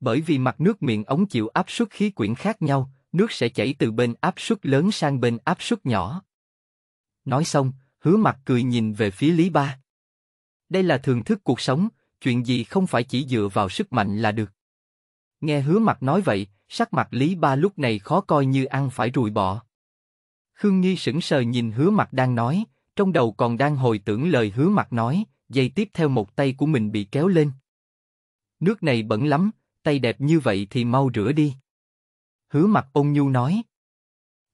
Bởi vì mặt nước miệng ống chịu áp suất khí quyển khác nhau, nước sẽ chảy từ bên áp suất lớn sang bên áp suất nhỏ. Nói xong, hứa mặt cười nhìn về phía Lý Ba. Đây là thường thức cuộc sống, chuyện gì không phải chỉ dựa vào sức mạnh là được. Nghe hứa mặt nói vậy, sắc mặt Lý Ba lúc này khó coi như ăn phải rùi bọ. Khương Nghi sững sờ nhìn hứa mặt đang nói, trong đầu còn đang hồi tưởng lời hứa mặt nói, dây tiếp theo một tay của mình bị kéo lên. Nước này bẩn lắm, tay đẹp như vậy thì mau rửa đi. Hứa mặt ôn nhu nói.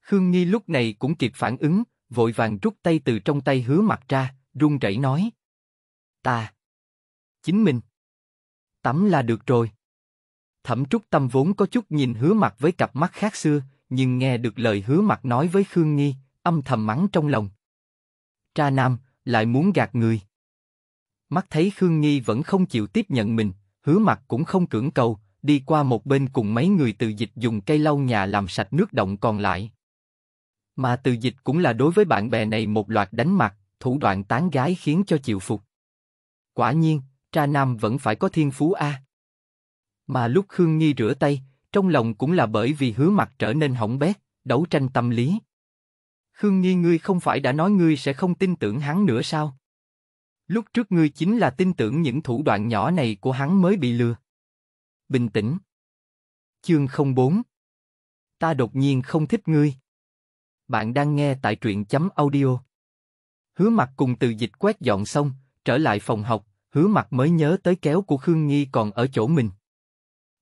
Khương Nghi lúc này cũng kịp phản ứng, vội vàng rút tay từ trong tay hứa mặt ra, run rẩy nói. Ta. Chính mình. Tắm là được rồi. Thẩm trúc tâm vốn có chút nhìn hứa mặt với cặp mắt khác xưa, nhưng nghe được lời hứa mặt nói với Khương Nghi, âm thầm mắng trong lòng. Tra nam, lại muốn gạt người. Mắt thấy Khương Nghi vẫn không chịu tiếp nhận mình, hứa mặt cũng không cưỡng cầu, đi qua một bên cùng mấy người từ dịch dùng cây lau nhà làm sạch nước động còn lại. Mà từ dịch cũng là đối với bạn bè này một loạt đánh mặt, thủ đoạn tán gái khiến cho chịu phục. Quả nhiên, cha nam vẫn phải có thiên phú a. Mà lúc Khương Nghi rửa tay, trong lòng cũng là bởi vì hứa mặt trở nên hỏng bét, đấu tranh tâm lý. Khương Nghi ngươi không phải đã nói ngươi sẽ không tin tưởng hắn nữa sao? Lúc trước ngươi chính là tin tưởng những thủ đoạn nhỏ này của hắn mới bị lừa bình tĩnh. Chương 04 Ta đột nhiên không thích ngươi. Bạn đang nghe tại truyện chấm audio. Hứa mặt cùng từ dịch quét dọn xong, trở lại phòng học, hứa mặt mới nhớ tới kéo của Khương Nghi còn ở chỗ mình.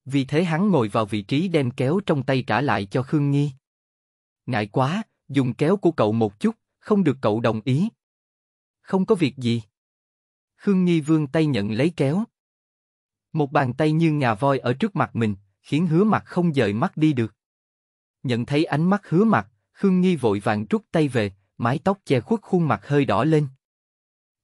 Vì thế hắn ngồi vào vị trí đem kéo trong tay trả lại cho Khương Nghi. Ngại quá, dùng kéo của cậu một chút, không được cậu đồng ý. Không có việc gì. Khương Nghi vương tay nhận lấy kéo, một bàn tay như ngà voi ở trước mặt mình, khiến hứa mặt không dời mắt đi được. Nhận thấy ánh mắt hứa mặt, Khương Nghi vội vàng rút tay về, mái tóc che khuất khuôn mặt hơi đỏ lên.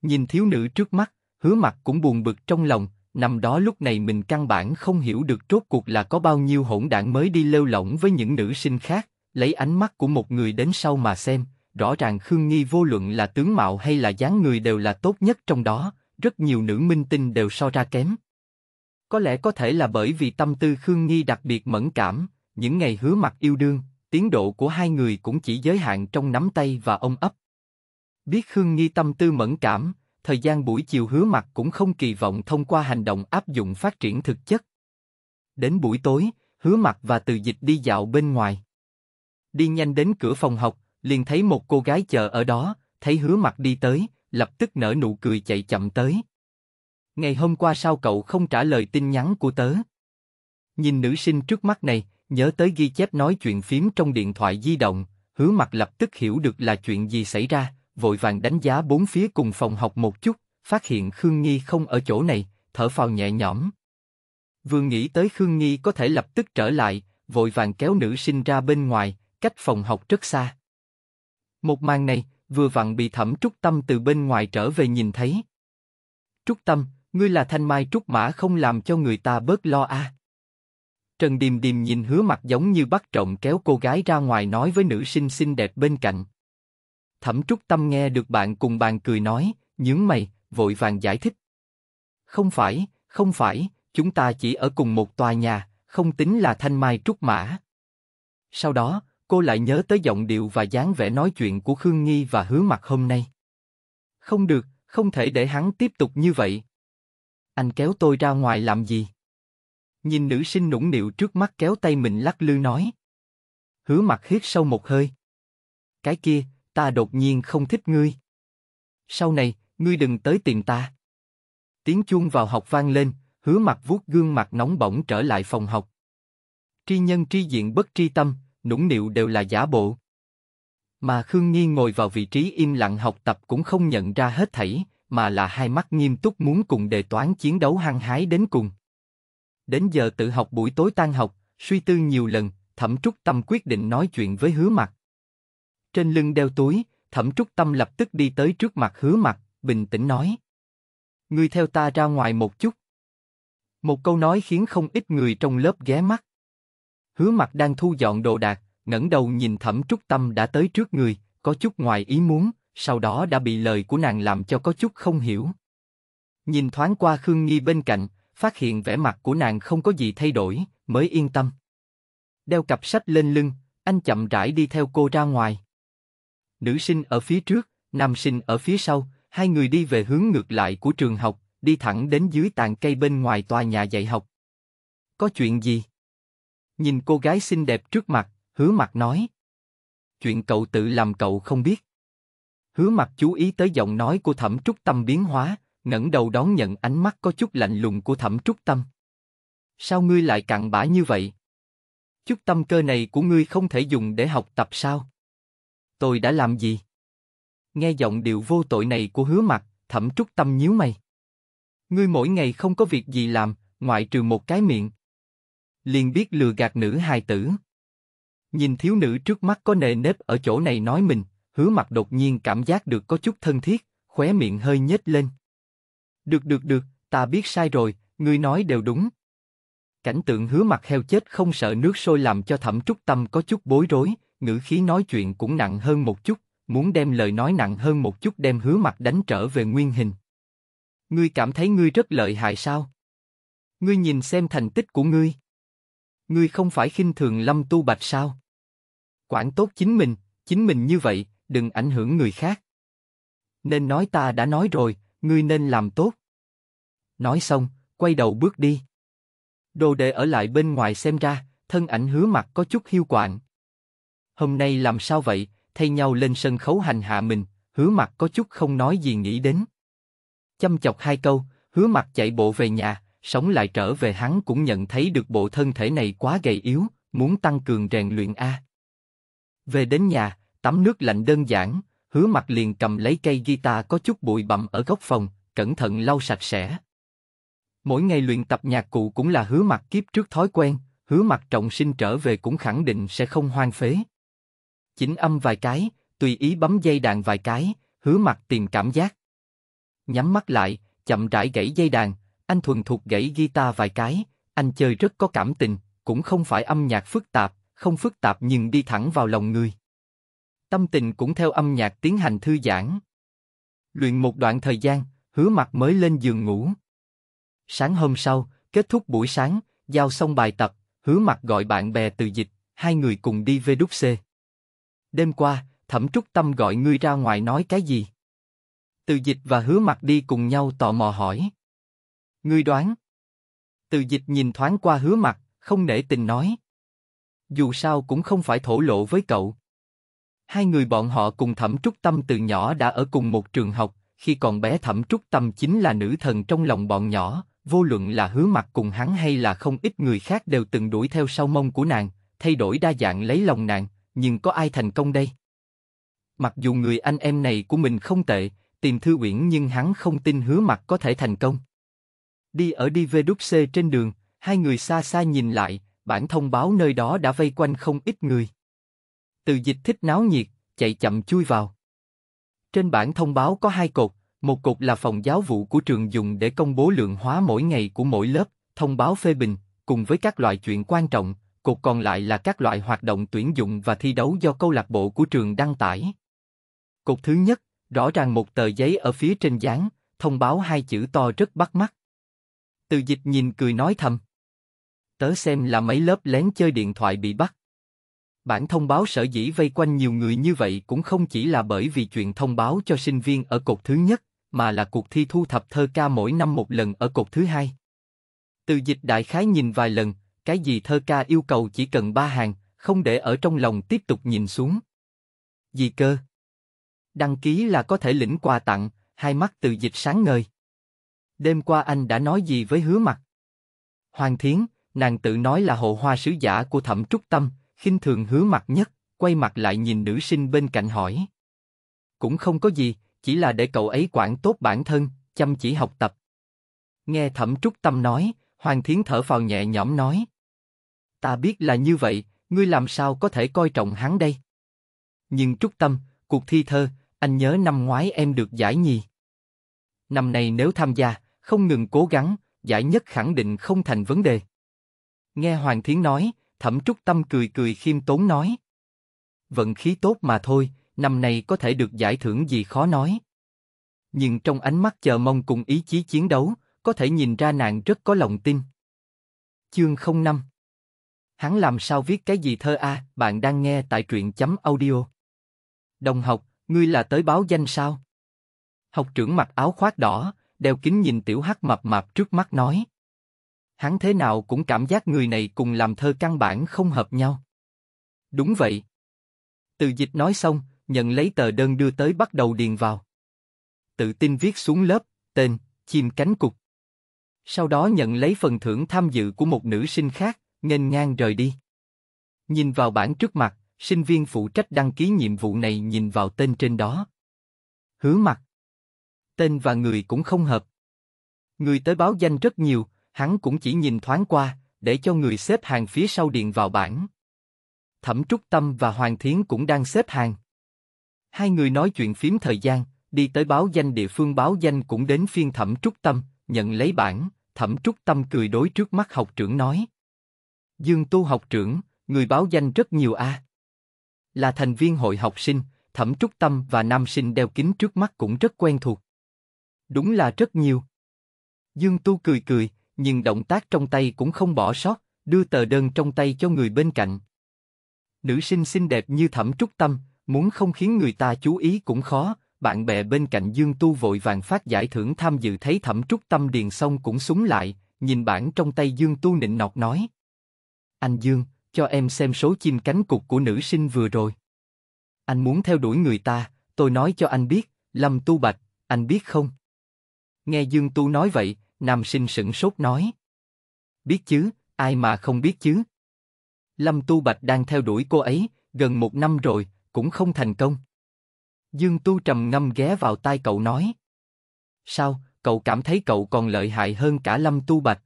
Nhìn thiếu nữ trước mắt, hứa mặt cũng buồn bực trong lòng, nằm đó lúc này mình căn bản không hiểu được rốt cuộc là có bao nhiêu hỗn đảng mới đi lêu lỏng với những nữ sinh khác, lấy ánh mắt của một người đến sau mà xem, rõ ràng Khương Nghi vô luận là tướng mạo hay là dáng người đều là tốt nhất trong đó, rất nhiều nữ minh tinh đều so ra kém. Có lẽ có thể là bởi vì tâm tư Khương Nghi đặc biệt mẫn cảm, những ngày hứa mặt yêu đương, tiến độ của hai người cũng chỉ giới hạn trong nắm tay và ôm ấp. Biết Khương Nghi tâm tư mẫn cảm, thời gian buổi chiều hứa mặt cũng không kỳ vọng thông qua hành động áp dụng phát triển thực chất. Đến buổi tối, hứa mặt và từ dịch đi dạo bên ngoài. Đi nhanh đến cửa phòng học, liền thấy một cô gái chờ ở đó, thấy hứa mặt đi tới, lập tức nở nụ cười chạy chậm tới, Ngày hôm qua sao cậu không trả lời tin nhắn của tớ? Nhìn nữ sinh trước mắt này, nhớ tới ghi chép nói chuyện phím trong điện thoại di động, hứa mặt lập tức hiểu được là chuyện gì xảy ra, vội vàng đánh giá bốn phía cùng phòng học một chút, phát hiện Khương Nghi không ở chỗ này, thở phào nhẹ nhõm. Vừa nghĩ tới Khương Nghi có thể lập tức trở lại, vội vàng kéo nữ sinh ra bên ngoài, cách phòng học rất xa. Một màn này, vừa vặn bị thẩm Trúc Tâm từ bên ngoài trở về nhìn thấy. Trúc Tâm, Ngươi là thanh mai trúc mã không làm cho người ta bớt lo a. À. Trần Điềm Điềm nhìn hứa mặt giống như bắt trộm kéo cô gái ra ngoài nói với nữ sinh xinh đẹp bên cạnh. Thẩm Trúc Tâm nghe được bạn cùng bàn cười nói, nhướng mày, vội vàng giải thích. Không phải, không phải, chúng ta chỉ ở cùng một tòa nhà, không tính là thanh mai trúc mã. Sau đó, cô lại nhớ tới giọng điệu và dáng vẻ nói chuyện của Khương Nghi và hứa mặt hôm nay. Không được, không thể để hắn tiếp tục như vậy, anh kéo tôi ra ngoài làm gì? Nhìn nữ sinh nũng nịu trước mắt kéo tay mình lắc lư nói. Hứa mặt hít sâu một hơi. Cái kia, ta đột nhiên không thích ngươi. Sau này, ngươi đừng tới tìm ta. Tiếng chuông vào học vang lên, hứa mặt vuốt gương mặt nóng bỏng trở lại phòng học. Tri nhân tri diện bất tri tâm, nũng nịu đều là giả bộ. Mà Khương Nghi ngồi vào vị trí im lặng học tập cũng không nhận ra hết thảy, mà là hai mắt nghiêm túc muốn cùng đề toán chiến đấu hăng hái đến cùng. Đến giờ tự học buổi tối tan học, suy tư nhiều lần, Thẩm Trúc Tâm quyết định nói chuyện với Hứa mặc. Trên lưng đeo túi, Thẩm Trúc Tâm lập tức đi tới trước mặt Hứa mặc, bình tĩnh nói: "Ngươi theo ta ra ngoài một chút." Một câu nói khiến không ít người trong lớp ghé mắt. Hứa mặc đang thu dọn đồ đạc, ngẩng đầu nhìn Thẩm Trúc Tâm đã tới trước người, có chút ngoài ý muốn, sau đó đã bị lời của nàng làm cho có chút không hiểu. Nhìn thoáng qua Khương Nghi bên cạnh, phát hiện vẻ mặt của nàng không có gì thay đổi, mới yên tâm. Đeo cặp sách lên lưng, anh chậm rãi đi theo cô ra ngoài. Nữ sinh ở phía trước, nam sinh ở phía sau, hai người đi về hướng ngược lại của trường học, đi thẳng đến dưới tàn cây bên ngoài tòa nhà dạy học. Có chuyện gì? Nhìn cô gái xinh đẹp trước mặt, hứa mặt nói. Chuyện cậu tự làm cậu không biết. Hứa mặt chú ý tới giọng nói của thẩm trúc tâm biến hóa, ngẩng đầu đón nhận ánh mắt có chút lạnh lùng của thẩm trúc tâm. Sao ngươi lại cặn bã như vậy? Chút tâm cơ này của ngươi không thể dùng để học tập sao? Tôi đã làm gì? Nghe giọng điệu vô tội này của hứa mặt, thẩm trúc tâm nhíu mày. Ngươi mỗi ngày không có việc gì làm, ngoại trừ một cái miệng. Liền biết lừa gạt nữ hài tử. Nhìn thiếu nữ trước mắt có nề nếp ở chỗ này nói mình, Hứa mặt đột nhiên cảm giác được có chút thân thiết, khóe miệng hơi nhếch lên. Được được được, ta biết sai rồi, ngươi nói đều đúng. Cảnh tượng hứa mặt heo chết không sợ nước sôi làm cho thẩm trúc tâm có chút bối rối, ngữ khí nói chuyện cũng nặng hơn một chút, muốn đem lời nói nặng hơn một chút đem hứa mặt đánh trở về nguyên hình. Ngươi cảm thấy ngươi rất lợi hại sao? Ngươi nhìn xem thành tích của ngươi. Ngươi không phải khinh thường lâm tu bạch sao? Quản tốt chính mình, chính mình như vậy, đừng ảnh hưởng người khác. Nên nói ta đã nói rồi, ngươi nên làm tốt. Nói xong, quay đầu bước đi. Đồ đệ ở lại bên ngoài xem ra, thân ảnh hứa mặt có chút hiu quạng. Hôm nay làm sao vậy, thay nhau lên sân khấu hành hạ mình, hứa mặt có chút không nói gì nghĩ đến. Chăm chọc hai câu, hứa mặt chạy bộ về nhà, sống lại trở về hắn cũng nhận thấy được bộ thân thể này quá gầy yếu, muốn tăng cường rèn luyện A. Về đến nhà, tắm nước lạnh đơn giản, hứa mặt liền cầm lấy cây guitar có chút bụi bặm ở góc phòng, cẩn thận lau sạch sẽ. Mỗi ngày luyện tập nhạc cụ cũng là hứa mặt kiếp trước thói quen, hứa mặt trọng sinh trở về cũng khẳng định sẽ không hoang phế. Chỉnh âm vài cái, tùy ý bấm dây đàn vài cái, hứa mặt tìm cảm giác. Nhắm mắt lại, chậm rãi gãy dây đàn, anh thuần thục gãy guitar vài cái, anh chơi rất có cảm tình, cũng không phải âm nhạc phức tạp, không phức tạp nhưng đi thẳng vào lòng người. Tâm tình cũng theo âm nhạc tiến hành thư giãn. Luyện một đoạn thời gian, hứa mặt mới lên giường ngủ. Sáng hôm sau, kết thúc buổi sáng, giao xong bài tập, hứa mặt gọi bạn bè từ dịch, hai người cùng đi về đúc xê. Đêm qua, thẩm trúc tâm gọi ngươi ra ngoài nói cái gì? Từ dịch và hứa mặt đi cùng nhau tò mò hỏi. Ngươi đoán? Từ dịch nhìn thoáng qua hứa mặt, không nể tình nói. Dù sao cũng không phải thổ lộ với cậu. Hai người bọn họ cùng Thẩm Trúc Tâm từ nhỏ đã ở cùng một trường học, khi còn bé Thẩm Trúc Tâm chính là nữ thần trong lòng bọn nhỏ, vô luận là hứa mặt cùng hắn hay là không ít người khác đều từng đuổi theo sau mông của nàng, thay đổi đa dạng lấy lòng nàng, nhưng có ai thành công đây? Mặc dù người anh em này của mình không tệ, tìm Thư Uyển nhưng hắn không tin hứa mặt có thể thành công. Đi ở đi về đúc xe trên đường, hai người xa xa nhìn lại, bản thông báo nơi đó đã vây quanh không ít người. Từ dịch thích náo nhiệt, chạy chậm chui vào. Trên bản thông báo có hai cột, một cột là phòng giáo vụ của trường dùng để công bố lượng hóa mỗi ngày của mỗi lớp, thông báo phê bình, cùng với các loại chuyện quan trọng, cột còn lại là các loại hoạt động tuyển dụng và thi đấu do câu lạc bộ của trường đăng tải. Cột thứ nhất, rõ ràng một tờ giấy ở phía trên dán, thông báo hai chữ to rất bắt mắt. Từ dịch nhìn cười nói thầm. Tớ xem là mấy lớp lén chơi điện thoại bị bắt. Bản thông báo sở dĩ vây quanh nhiều người như vậy cũng không chỉ là bởi vì chuyện thông báo cho sinh viên ở cột thứ nhất, mà là cuộc thi thu thập thơ ca mỗi năm một lần ở cột thứ hai. Từ dịch đại khái nhìn vài lần, cái gì thơ ca yêu cầu chỉ cần ba hàng, không để ở trong lòng tiếp tục nhìn xuống. Gì cơ? Đăng ký là có thể lĩnh quà tặng, hai mắt từ dịch sáng ngời. Đêm qua anh đã nói gì với hứa mặt? Hoàng Thiến, nàng tự nói là hộ hoa sứ giả của thẩm trúc tâm, khinh thường hứa mặt nhất, quay mặt lại nhìn nữ sinh bên cạnh hỏi. Cũng không có gì, chỉ là để cậu ấy quản tốt bản thân, chăm chỉ học tập. Nghe thẩm trúc tâm nói, Hoàng Thiến thở phào nhẹ nhõm nói. Ta biết là như vậy, ngươi làm sao có thể coi trọng hắn đây? Nhưng trúc tâm, cuộc thi thơ, anh nhớ năm ngoái em được giải nhì. Năm nay nếu tham gia, không ngừng cố gắng, giải nhất khẳng định không thành vấn đề. Nghe Hoàng Thiến nói, Thẩm Trúc Tâm cười cười khiêm tốn nói. Vận khí tốt mà thôi, năm nay có thể được giải thưởng gì khó nói. Nhưng trong ánh mắt chờ mong cùng ý chí chiến đấu, có thể nhìn ra nàng rất có lòng tin. Chương 05 Hắn làm sao viết cái gì thơ a? bạn đang nghe tại truyện chấm audio. Đồng học, ngươi là tới báo danh sao? Học trưởng mặc áo khoác đỏ, đeo kính nhìn tiểu hắc mập mạp trước mắt nói hắn thế nào cũng cảm giác người này cùng làm thơ căn bản không hợp nhau. Đúng vậy. Từ dịch nói xong, nhận lấy tờ đơn đưa tới bắt đầu điền vào. Tự tin viết xuống lớp, tên, chim cánh cục. Sau đó nhận lấy phần thưởng tham dự của một nữ sinh khác, nghênh ngang rời đi. Nhìn vào bảng trước mặt, sinh viên phụ trách đăng ký nhiệm vụ này nhìn vào tên trên đó. Hứa mặt. Tên và người cũng không hợp. Người tới báo danh rất nhiều, hắn cũng chỉ nhìn thoáng qua, để cho người xếp hàng phía sau điền vào bảng. Thẩm Trúc Tâm và Hoàng Thiến cũng đang xếp hàng. Hai người nói chuyện phím thời gian, đi tới báo danh địa phương báo danh cũng đến phiên Thẩm Trúc Tâm, nhận lấy bảng, Thẩm Trúc Tâm cười đối trước mắt học trưởng nói. Dương Tu học trưởng, người báo danh rất nhiều a. À. Là thành viên hội học sinh, Thẩm Trúc Tâm và nam sinh đeo kính trước mắt cũng rất quen thuộc. Đúng là rất nhiều. Dương Tu cười cười, nhưng động tác trong tay cũng không bỏ sót, đưa tờ đơn trong tay cho người bên cạnh. Nữ sinh xinh đẹp như thẩm trúc tâm, muốn không khiến người ta chú ý cũng khó, bạn bè bên cạnh Dương Tu vội vàng phát giải thưởng tham dự thấy thẩm trúc tâm điền xong cũng súng lại, nhìn bản trong tay Dương Tu nịnh nọt nói. Anh Dương, cho em xem số chim cánh cục của nữ sinh vừa rồi. Anh muốn theo đuổi người ta, tôi nói cho anh biết, Lâm Tu Bạch, anh biết không? Nghe Dương Tu nói vậy, Nam sinh sững sốt nói. Biết chứ, ai mà không biết chứ. Lâm Tu Bạch đang theo đuổi cô ấy, gần một năm rồi, cũng không thành công. Dương Tu trầm ngâm ghé vào tai cậu nói. Sao, cậu cảm thấy cậu còn lợi hại hơn cả Lâm Tu Bạch?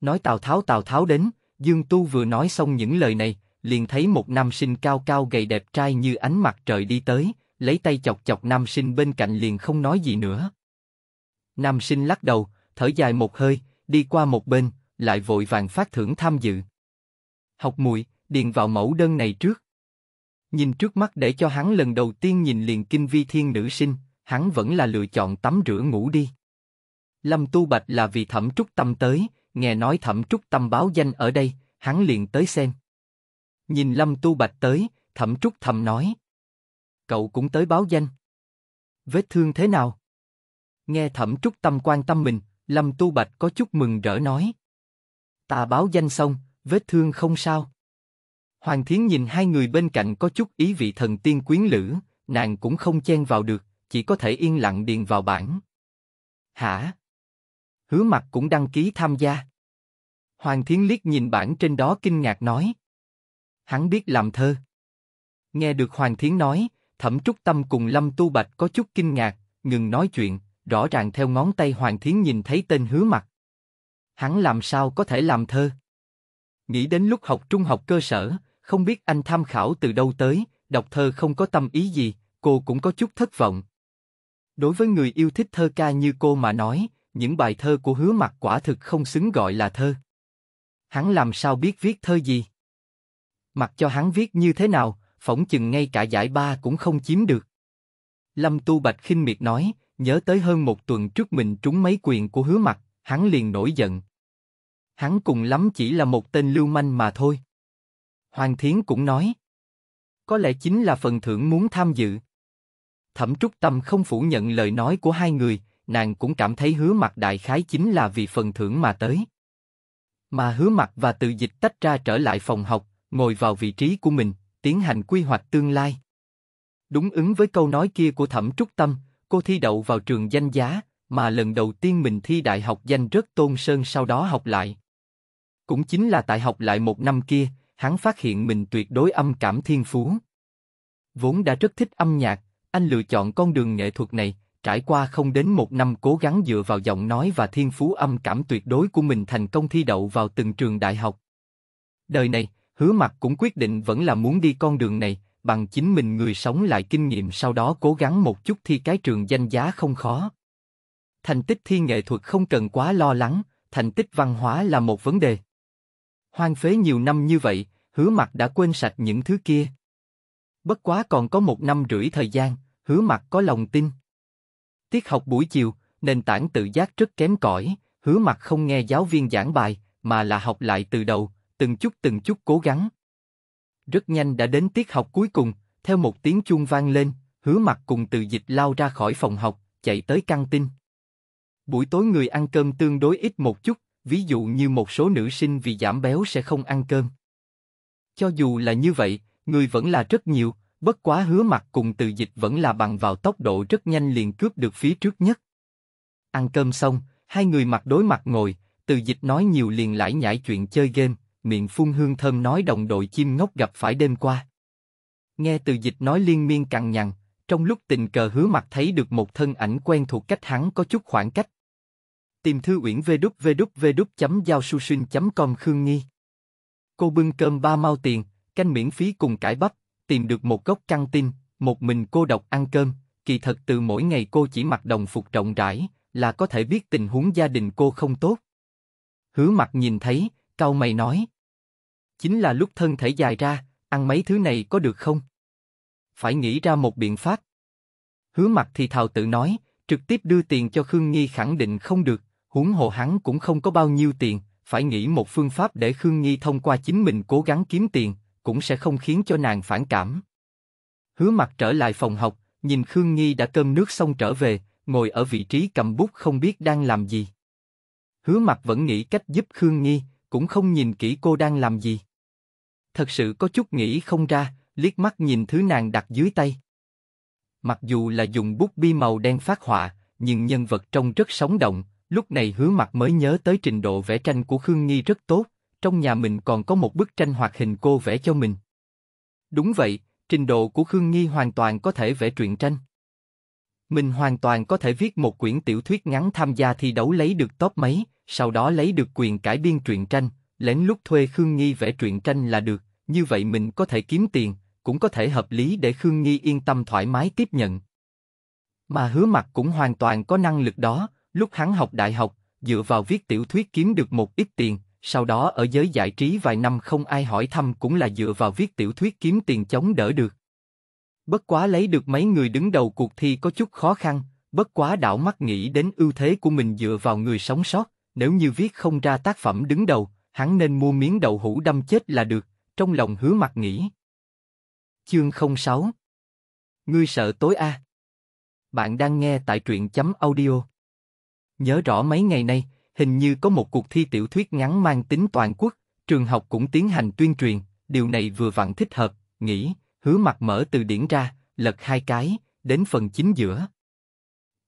Nói Tào Tháo Tào Tháo đến, Dương Tu vừa nói xong những lời này, liền thấy một nam sinh cao cao gầy đẹp trai như ánh mặt trời đi tới, lấy tay chọc chọc nam sinh bên cạnh liền không nói gì nữa. Nam sinh lắc đầu, thở dài một hơi, đi qua một bên, lại vội vàng phát thưởng tham dự. Học mùi, điền vào mẫu đơn này trước. Nhìn trước mắt để cho hắn lần đầu tiên nhìn liền kinh vi thiên nữ sinh, hắn vẫn là lựa chọn tắm rửa ngủ đi. Lâm Tu Bạch là vì Thẩm Trúc Tâm tới, nghe nói Thẩm Trúc Tâm báo danh ở đây, hắn liền tới xem. Nhìn Lâm Tu Bạch tới, Thẩm Trúc thầm nói. Cậu cũng tới báo danh. Vết thương thế nào? Nghe Thẩm Trúc Tâm quan tâm mình, Lâm Tu Bạch có chút mừng rỡ nói. Ta báo danh xong, vết thương không sao. Hoàng Thiến nhìn hai người bên cạnh có chút ý vị thần tiên quyến lữ, nàng cũng không chen vào được, chỉ có thể yên lặng điền vào bảng. Hả? Hứa mặt cũng đăng ký tham gia. Hoàng Thiến liếc nhìn bảng trên đó kinh ngạc nói. Hắn biết làm thơ. Nghe được Hoàng Thiến nói, Thẩm Trúc Tâm cùng Lâm Tu Bạch có chút kinh ngạc, ngừng nói chuyện, rõ ràng theo ngón tay Hoàng Thiến nhìn thấy tên hứa mặt. Hắn làm sao có thể làm thơ? Nghĩ đến lúc học trung học cơ sở, không biết anh tham khảo từ đâu tới, đọc thơ không có tâm ý gì, cô cũng có chút thất vọng. Đối với người yêu thích thơ ca như cô mà nói, những bài thơ của hứa mặt quả thực không xứng gọi là thơ. Hắn làm sao biết viết thơ gì? Mặc cho hắn viết như thế nào, phỏng chừng ngay cả giải ba cũng không chiếm được. Lâm Tu Bạch khinh miệt nói, Nhớ tới hơn một tuần trước mình trúng mấy quyền của hứa mặt, hắn liền nổi giận. Hắn cùng lắm chỉ là một tên lưu manh mà thôi. Hoàng Thiến cũng nói. Có lẽ chính là phần thưởng muốn tham dự. Thẩm Trúc Tâm không phủ nhận lời nói của hai người, nàng cũng cảm thấy hứa mặt đại khái chính là vì phần thưởng mà tới. Mà hứa mặt và từ dịch tách ra trở lại phòng học, ngồi vào vị trí của mình, tiến hành quy hoạch tương lai. Đúng ứng với câu nói kia của Thẩm Trúc Tâm, Cô thi đậu vào trường danh giá, mà lần đầu tiên mình thi đại học danh rất tôn sơn sau đó học lại. Cũng chính là tại học lại một năm kia, hắn phát hiện mình tuyệt đối âm cảm thiên phú. Vốn đã rất thích âm nhạc, anh lựa chọn con đường nghệ thuật này, trải qua không đến một năm cố gắng dựa vào giọng nói và thiên phú âm cảm tuyệt đối của mình thành công thi đậu vào từng trường đại học. Đời này, hứa mặt cũng quyết định vẫn là muốn đi con đường này, bằng chính mình người sống lại kinh nghiệm sau đó cố gắng một chút thi cái trường danh giá không khó. Thành tích thi nghệ thuật không cần quá lo lắng, thành tích văn hóa là một vấn đề. Hoang phế nhiều năm như vậy, hứa mặt đã quên sạch những thứ kia. Bất quá còn có một năm rưỡi thời gian, hứa mặt có lòng tin. Tiết học buổi chiều, nền tảng tự giác rất kém cỏi, hứa mặt không nghe giáo viên giảng bài, mà là học lại từ đầu, từng chút từng chút cố gắng. Rất nhanh đã đến tiết học cuối cùng, theo một tiếng chuông vang lên, hứa mặt cùng từ dịch lao ra khỏi phòng học, chạy tới căng tin. Buổi tối người ăn cơm tương đối ít một chút, ví dụ như một số nữ sinh vì giảm béo sẽ không ăn cơm. Cho dù là như vậy, người vẫn là rất nhiều, bất quá hứa mặt cùng từ dịch vẫn là bằng vào tốc độ rất nhanh liền cướp được phía trước nhất. Ăn cơm xong, hai người mặt đối mặt ngồi, từ dịch nói nhiều liền lại nhảy chuyện chơi game, miệng phun hương thơm nói đồng đội chim ngốc gặp phải đêm qua. Nghe từ dịch nói liên miên cằn nhằn, trong lúc tình cờ hứa mặt thấy được một thân ảnh quen thuộc cách hắn có chút khoảng cách. Tìm thư uyển vđvđvđ.giao.susin.com Khương Nghi Cô bưng cơm ba mau tiền, canh miễn phí cùng cải bắp, tìm được một gốc căng tin, một mình cô độc ăn cơm, kỳ thật từ mỗi ngày cô chỉ mặc đồng phục rộng rãi, là có thể biết tình huống gia đình cô không tốt. Hứa mặt nhìn thấy, cau mày nói, chính là lúc thân thể dài ra, ăn mấy thứ này có được không? Phải nghĩ ra một biện pháp. Hứa mặt thì thào tự nói, trực tiếp đưa tiền cho Khương Nghi khẳng định không được, huống hồ hắn cũng không có bao nhiêu tiền, phải nghĩ một phương pháp để Khương Nghi thông qua chính mình cố gắng kiếm tiền, cũng sẽ không khiến cho nàng phản cảm. Hứa mặt trở lại phòng học, nhìn Khương Nghi đã cơm nước xong trở về, ngồi ở vị trí cầm bút không biết đang làm gì. Hứa mặt vẫn nghĩ cách giúp Khương Nghi, cũng không nhìn kỹ cô đang làm gì thật sự có chút nghĩ không ra, liếc mắt nhìn thứ nàng đặt dưới tay. Mặc dù là dùng bút bi màu đen phát họa, nhưng nhân vật trông rất sống động, lúc này hứa mặt mới nhớ tới trình độ vẽ tranh của Khương Nghi rất tốt, trong nhà mình còn có một bức tranh hoạt hình cô vẽ cho mình. Đúng vậy, trình độ của Khương Nghi hoàn toàn có thể vẽ truyện tranh. Mình hoàn toàn có thể viết một quyển tiểu thuyết ngắn tham gia thi đấu lấy được top mấy, sau đó lấy được quyền cải biên truyện tranh, lén lút thuê Khương Nghi vẽ truyện tranh là được, như vậy mình có thể kiếm tiền, cũng có thể hợp lý để Khương Nghi yên tâm thoải mái tiếp nhận. Mà hứa mặt cũng hoàn toàn có năng lực đó, lúc hắn học đại học, dựa vào viết tiểu thuyết kiếm được một ít tiền, sau đó ở giới giải trí vài năm không ai hỏi thăm cũng là dựa vào viết tiểu thuyết kiếm tiền chống đỡ được. Bất quá lấy được mấy người đứng đầu cuộc thi có chút khó khăn, bất quá đảo mắt nghĩ đến ưu thế của mình dựa vào người sống sót, nếu như viết không ra tác phẩm đứng đầu, hắn nên mua miếng đậu hũ đâm chết là được, trong lòng hứa mặt nghĩ. Chương 06 Ngươi sợ tối a Bạn đang nghe tại truyện chấm audio. Nhớ rõ mấy ngày nay, hình như có một cuộc thi tiểu thuyết ngắn mang tính toàn quốc, trường học cũng tiến hành tuyên truyền, điều này vừa vặn thích hợp, nghĩ, hứa mặt mở từ điển ra, lật hai cái, đến phần chính giữa.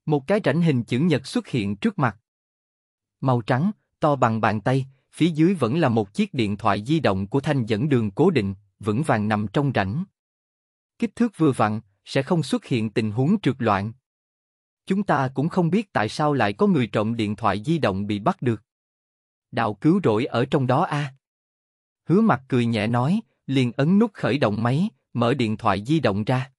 Một cái rảnh hình chữ nhật xuất hiện trước mặt. Màu trắng, to bằng bàn tay, phía dưới vẫn là một chiếc điện thoại di động của thanh dẫn đường cố định, vững vàng nằm trong rảnh Kích thước vừa vặn, sẽ không xuất hiện tình huống trượt loạn. Chúng ta cũng không biết tại sao lại có người trộm điện thoại di động bị bắt được. Đạo cứu rỗi ở trong đó a. Hứa mặt cười nhẹ nói, liền ấn nút khởi động máy, mở điện thoại di động ra.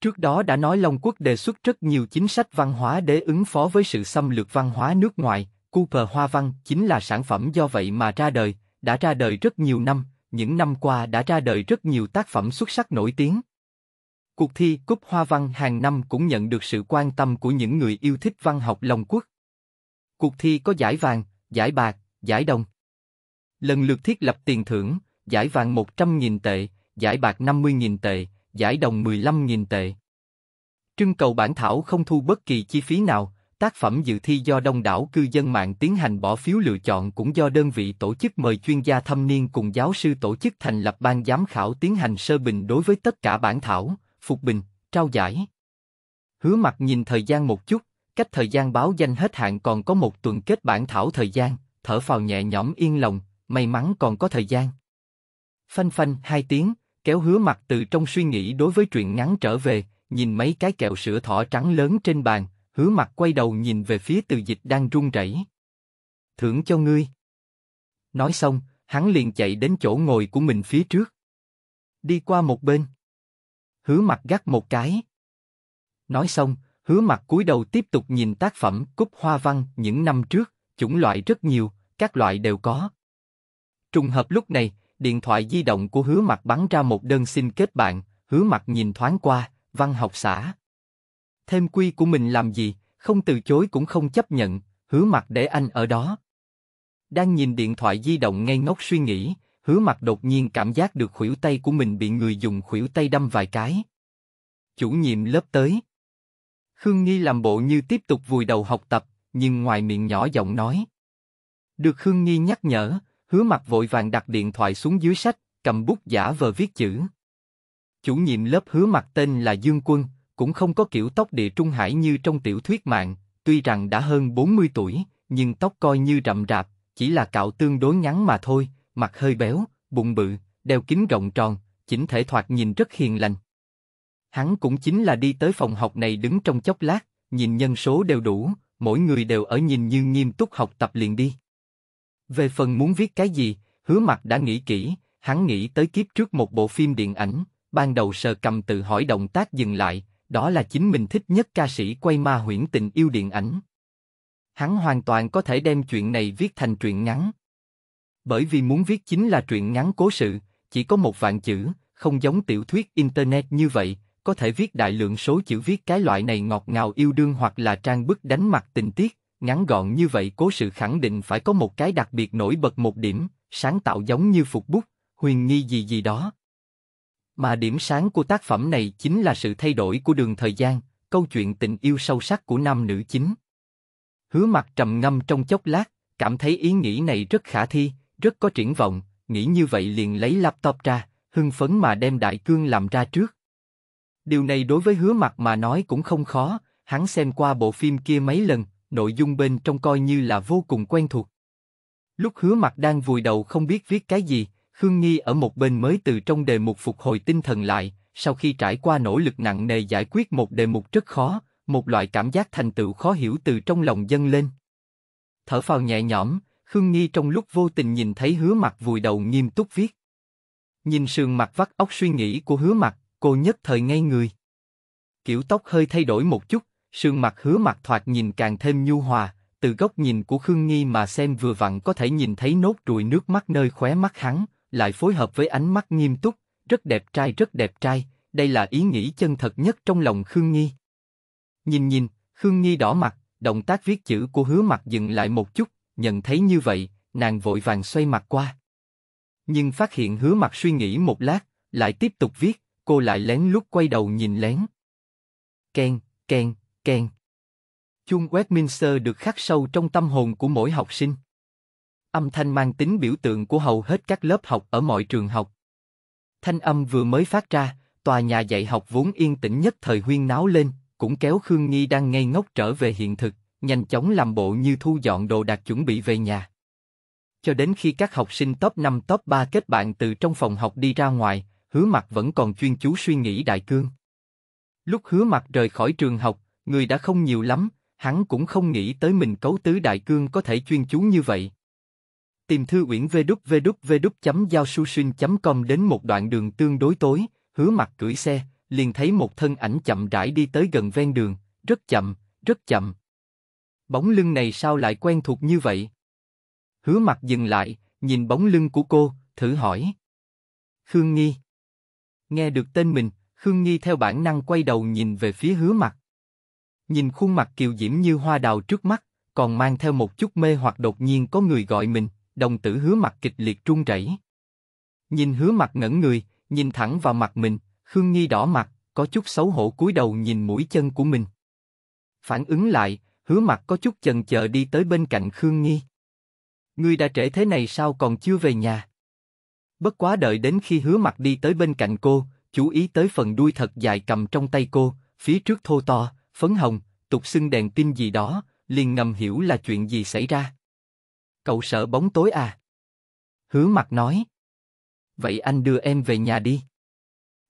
Trước đó đã nói Long Quốc đề xuất rất nhiều chính sách văn hóa để ứng phó với sự xâm lược văn hóa nước ngoài, Cooper Hoa Văn chính là sản phẩm do vậy mà ra đời, đã ra đời rất nhiều năm, những năm qua đã ra đời rất nhiều tác phẩm xuất sắc nổi tiếng. Cuộc thi Cúp Hoa Văn hàng năm cũng nhận được sự quan tâm của những người yêu thích văn học Long Quốc. Cuộc thi có giải vàng, giải bạc, giải đồng. Lần lượt thiết lập tiền thưởng, giải vàng 100.000 tệ, giải bạc 50.000 tệ, giải đồng 15.000 tệ. Trưng cầu bản thảo không thu bất kỳ chi phí nào, Tác phẩm dự thi do đông đảo cư dân mạng tiến hành bỏ phiếu lựa chọn cũng do đơn vị tổ chức mời chuyên gia thâm niên cùng giáo sư tổ chức thành lập ban giám khảo tiến hành sơ bình đối với tất cả bản thảo, phục bình, trao giải. Hứa mặt nhìn thời gian một chút, cách thời gian báo danh hết hạn còn có một tuần kết bản thảo thời gian, thở phào nhẹ nhõm yên lòng, may mắn còn có thời gian. Phanh phanh hai tiếng, kéo hứa mặt từ trong suy nghĩ đối với chuyện ngắn trở về, nhìn mấy cái kẹo sữa thỏ trắng lớn trên bàn, Hứa mặt quay đầu nhìn về phía từ dịch đang run rẩy. Thưởng cho ngươi. Nói xong, hắn liền chạy đến chỗ ngồi của mình phía trước. Đi qua một bên. Hứa mặt gắt một cái. Nói xong, hứa mặt cúi đầu tiếp tục nhìn tác phẩm Cúc Hoa Văn những năm trước, chủng loại rất nhiều, các loại đều có. Trùng hợp lúc này, điện thoại di động của hứa mặt bắn ra một đơn xin kết bạn, hứa mặt nhìn thoáng qua, văn học xã thêm quy của mình làm gì, không từ chối cũng không chấp nhận, hứa mặt để anh ở đó. Đang nhìn điện thoại di động ngây ngốc suy nghĩ, hứa mặt đột nhiên cảm giác được khuỷu tay của mình bị người dùng khuỷu tay đâm vài cái. Chủ nhiệm lớp tới. Khương Nghi làm bộ như tiếp tục vùi đầu học tập, nhưng ngoài miệng nhỏ giọng nói. Được Khương Nghi nhắc nhở, hứa mặt vội vàng đặt điện thoại xuống dưới sách, cầm bút giả vờ viết chữ. Chủ nhiệm lớp hứa mặt tên là Dương Quân, cũng không có kiểu tóc địa trung hải như trong tiểu thuyết mạng, tuy rằng đã hơn 40 tuổi, nhưng tóc coi như rậm rạp, chỉ là cạo tương đối ngắn mà thôi, mặt hơi béo, bụng bự, đeo kính rộng tròn, chỉnh thể thoạt nhìn rất hiền lành. Hắn cũng chính là đi tới phòng học này đứng trong chốc lát, nhìn nhân số đều đủ, mỗi người đều ở nhìn như nghiêm túc học tập liền đi. Về phần muốn viết cái gì, hứa mặt đã nghĩ kỹ, hắn nghĩ tới kiếp trước một bộ phim điện ảnh, ban đầu sờ cầm tự hỏi động tác dừng lại, đó là chính mình thích nhất ca sĩ quay ma huyễn tình yêu điện ảnh. Hắn hoàn toàn có thể đem chuyện này viết thành truyện ngắn. Bởi vì muốn viết chính là truyện ngắn cố sự, chỉ có một vạn chữ, không giống tiểu thuyết Internet như vậy, có thể viết đại lượng số chữ viết cái loại này ngọt ngào yêu đương hoặc là trang bức đánh mặt tình tiết, ngắn gọn như vậy cố sự khẳng định phải có một cái đặc biệt nổi bật một điểm, sáng tạo giống như phục bút, huyền nghi gì gì đó. Mà điểm sáng của tác phẩm này chính là sự thay đổi của đường thời gian, câu chuyện tình yêu sâu sắc của nam nữ chính. Hứa mặt trầm ngâm trong chốc lát, cảm thấy ý nghĩ này rất khả thi, rất có triển vọng, nghĩ như vậy liền lấy laptop ra, hưng phấn mà đem đại cương làm ra trước. Điều này đối với hứa mặt mà nói cũng không khó, hắn xem qua bộ phim kia mấy lần, nội dung bên trong coi như là vô cùng quen thuộc. Lúc hứa mặt đang vùi đầu không biết viết cái gì, Khương Nghi ở một bên mới từ trong đề mục phục hồi tinh thần lại, sau khi trải qua nỗ lực nặng nề giải quyết một đề mục rất khó, một loại cảm giác thành tựu khó hiểu từ trong lòng dâng lên. Thở phào nhẹ nhõm, Khương Nghi trong lúc vô tình nhìn thấy hứa mặt vùi đầu nghiêm túc viết. Nhìn sườn mặt vắt óc suy nghĩ của hứa mặt, cô nhất thời ngây người. Kiểu tóc hơi thay đổi một chút, sườn mặt hứa mặt thoạt nhìn càng thêm nhu hòa, từ góc nhìn của Khương Nghi mà xem vừa vặn có thể nhìn thấy nốt ruồi nước mắt nơi khóe mắt hắn, lại phối hợp với ánh mắt nghiêm túc, rất đẹp trai rất đẹp trai, đây là ý nghĩ chân thật nhất trong lòng Khương Nghi. Nhìn nhìn, Khương Nghi đỏ mặt, động tác viết chữ của hứa mặt dừng lại một chút, nhận thấy như vậy, nàng vội vàng xoay mặt qua. Nhưng phát hiện hứa mặt suy nghĩ một lát, lại tiếp tục viết, cô lại lén lút quay đầu nhìn lén. Ken, ken, ken. Chuông Westminster được khắc sâu trong tâm hồn của mỗi học sinh. Âm thanh mang tính biểu tượng của hầu hết các lớp học ở mọi trường học. Thanh âm vừa mới phát ra, tòa nhà dạy học vốn yên tĩnh nhất thời huyên náo lên, cũng kéo Khương Nghi đang ngây ngốc trở về hiện thực, nhanh chóng làm bộ như thu dọn đồ đạc chuẩn bị về nhà. Cho đến khi các học sinh top 5 top 3 kết bạn từ trong phòng học đi ra ngoài, hứa mặt vẫn còn chuyên chú suy nghĩ đại cương. Lúc hứa mặt rời khỏi trường học, người đã không nhiều lắm, hắn cũng không nghĩ tới mình cấu tứ đại cương có thể chuyên chú như vậy. Tìm thư uyển www.giao-su-suyên.com đến một đoạn đường tương đối tối, hứa mặt cưỡi xe, liền thấy một thân ảnh chậm rãi đi tới gần ven đường, rất chậm, rất chậm. Bóng lưng này sao lại quen thuộc như vậy? Hứa mặt dừng lại, nhìn bóng lưng của cô, thử hỏi. Khương Nghi. Nghe được tên mình, Khương Nghi theo bản năng quay đầu nhìn về phía hứa mặt. Nhìn khuôn mặt kiều diễm như hoa đào trước mắt, còn mang theo một chút mê hoặc đột nhiên có người gọi mình, đồng tử hứa mặt kịch liệt run rẩy. Nhìn hứa mặt ngẩn người, nhìn thẳng vào mặt mình, Khương Nghi đỏ mặt, có chút xấu hổ cúi đầu nhìn mũi chân của mình. Phản ứng lại, hứa mặt có chút chần chờ đi tới bên cạnh Khương Nghi. người đã trễ thế này sao còn chưa về nhà? Bất quá đợi đến khi hứa mặt đi tới bên cạnh cô, chú ý tới phần đuôi thật dài cầm trong tay cô, phía trước thô to, phấn hồng, tục xưng đèn tin gì đó, liền ngầm hiểu là chuyện gì xảy ra. Cậu sợ bóng tối à? Hứa mặt nói. Vậy anh đưa em về nhà đi.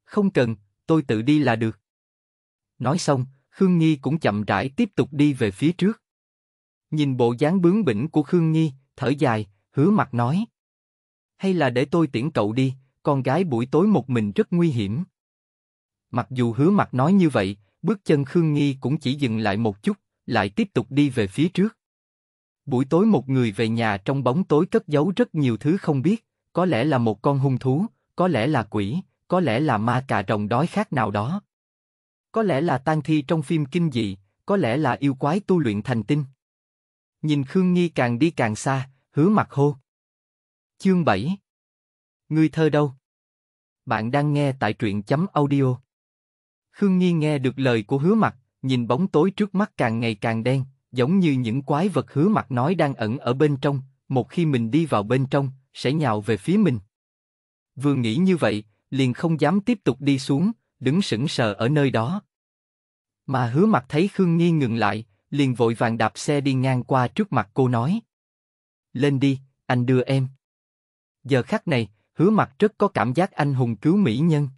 Không cần, tôi tự đi là được. Nói xong, Khương Nghi cũng chậm rãi tiếp tục đi về phía trước. Nhìn bộ dáng bướng bỉnh của Khương Nghi, thở dài, hứa mặt nói. Hay là để tôi tiễn cậu đi, con gái buổi tối một mình rất nguy hiểm. Mặc dù hứa mặt nói như vậy, bước chân Khương Nghi cũng chỉ dừng lại một chút, lại tiếp tục đi về phía trước. Buổi tối một người về nhà trong bóng tối cất giấu rất nhiều thứ không biết, có lẽ là một con hung thú, có lẽ là quỷ, có lẽ là ma cà rồng đói khác nào đó. Có lẽ là tang thi trong phim kinh dị, có lẽ là yêu quái tu luyện thành tinh. Nhìn Khương Nghi càng đi càng xa, hứa mặt hô. Chương 7 Người thơ đâu? Bạn đang nghe tại truyện chấm audio. Khương Nghi nghe được lời của hứa mặt, nhìn bóng tối trước mắt càng ngày càng đen, giống như những quái vật hứa mặt nói đang ẩn ở bên trong, một khi mình đi vào bên trong, sẽ nhào về phía mình. Vừa nghĩ như vậy, liền không dám tiếp tục đi xuống, đứng sững sờ ở nơi đó. Mà hứa mặt thấy Khương Nghi ngừng lại, liền vội vàng đạp xe đi ngang qua trước mặt cô nói. Lên đi, anh đưa em. Giờ khắc này, hứa mặt rất có cảm giác anh hùng cứu mỹ nhân.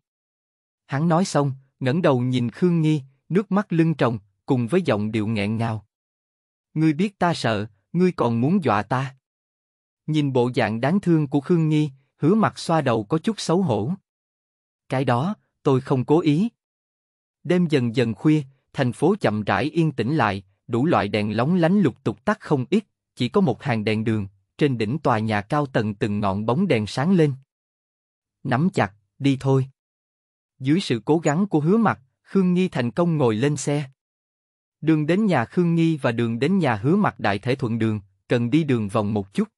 Hắn nói xong, ngẩng đầu nhìn Khương Nghi, nước mắt lưng tròng, cùng với giọng điệu nghẹn ngào. Ngươi biết ta sợ, ngươi còn muốn dọa ta. Nhìn bộ dạng đáng thương của Khương Nghi, hứa mặt xoa đầu có chút xấu hổ. Cái đó, tôi không cố ý. Đêm dần dần khuya, thành phố chậm rãi yên tĩnh lại, đủ loại đèn lóng lánh lục tục tắt không ít, chỉ có một hàng đèn đường, trên đỉnh tòa nhà cao tầng từng ngọn bóng đèn sáng lên. Nắm chặt, đi thôi. Dưới sự cố gắng của hứa mặt, Khương Nghi thành công ngồi lên xe. Đường đến nhà Khương Nghi và đường đến nhà Hứa Mặt đại thể thuận đường, cần đi đường vòng một chút.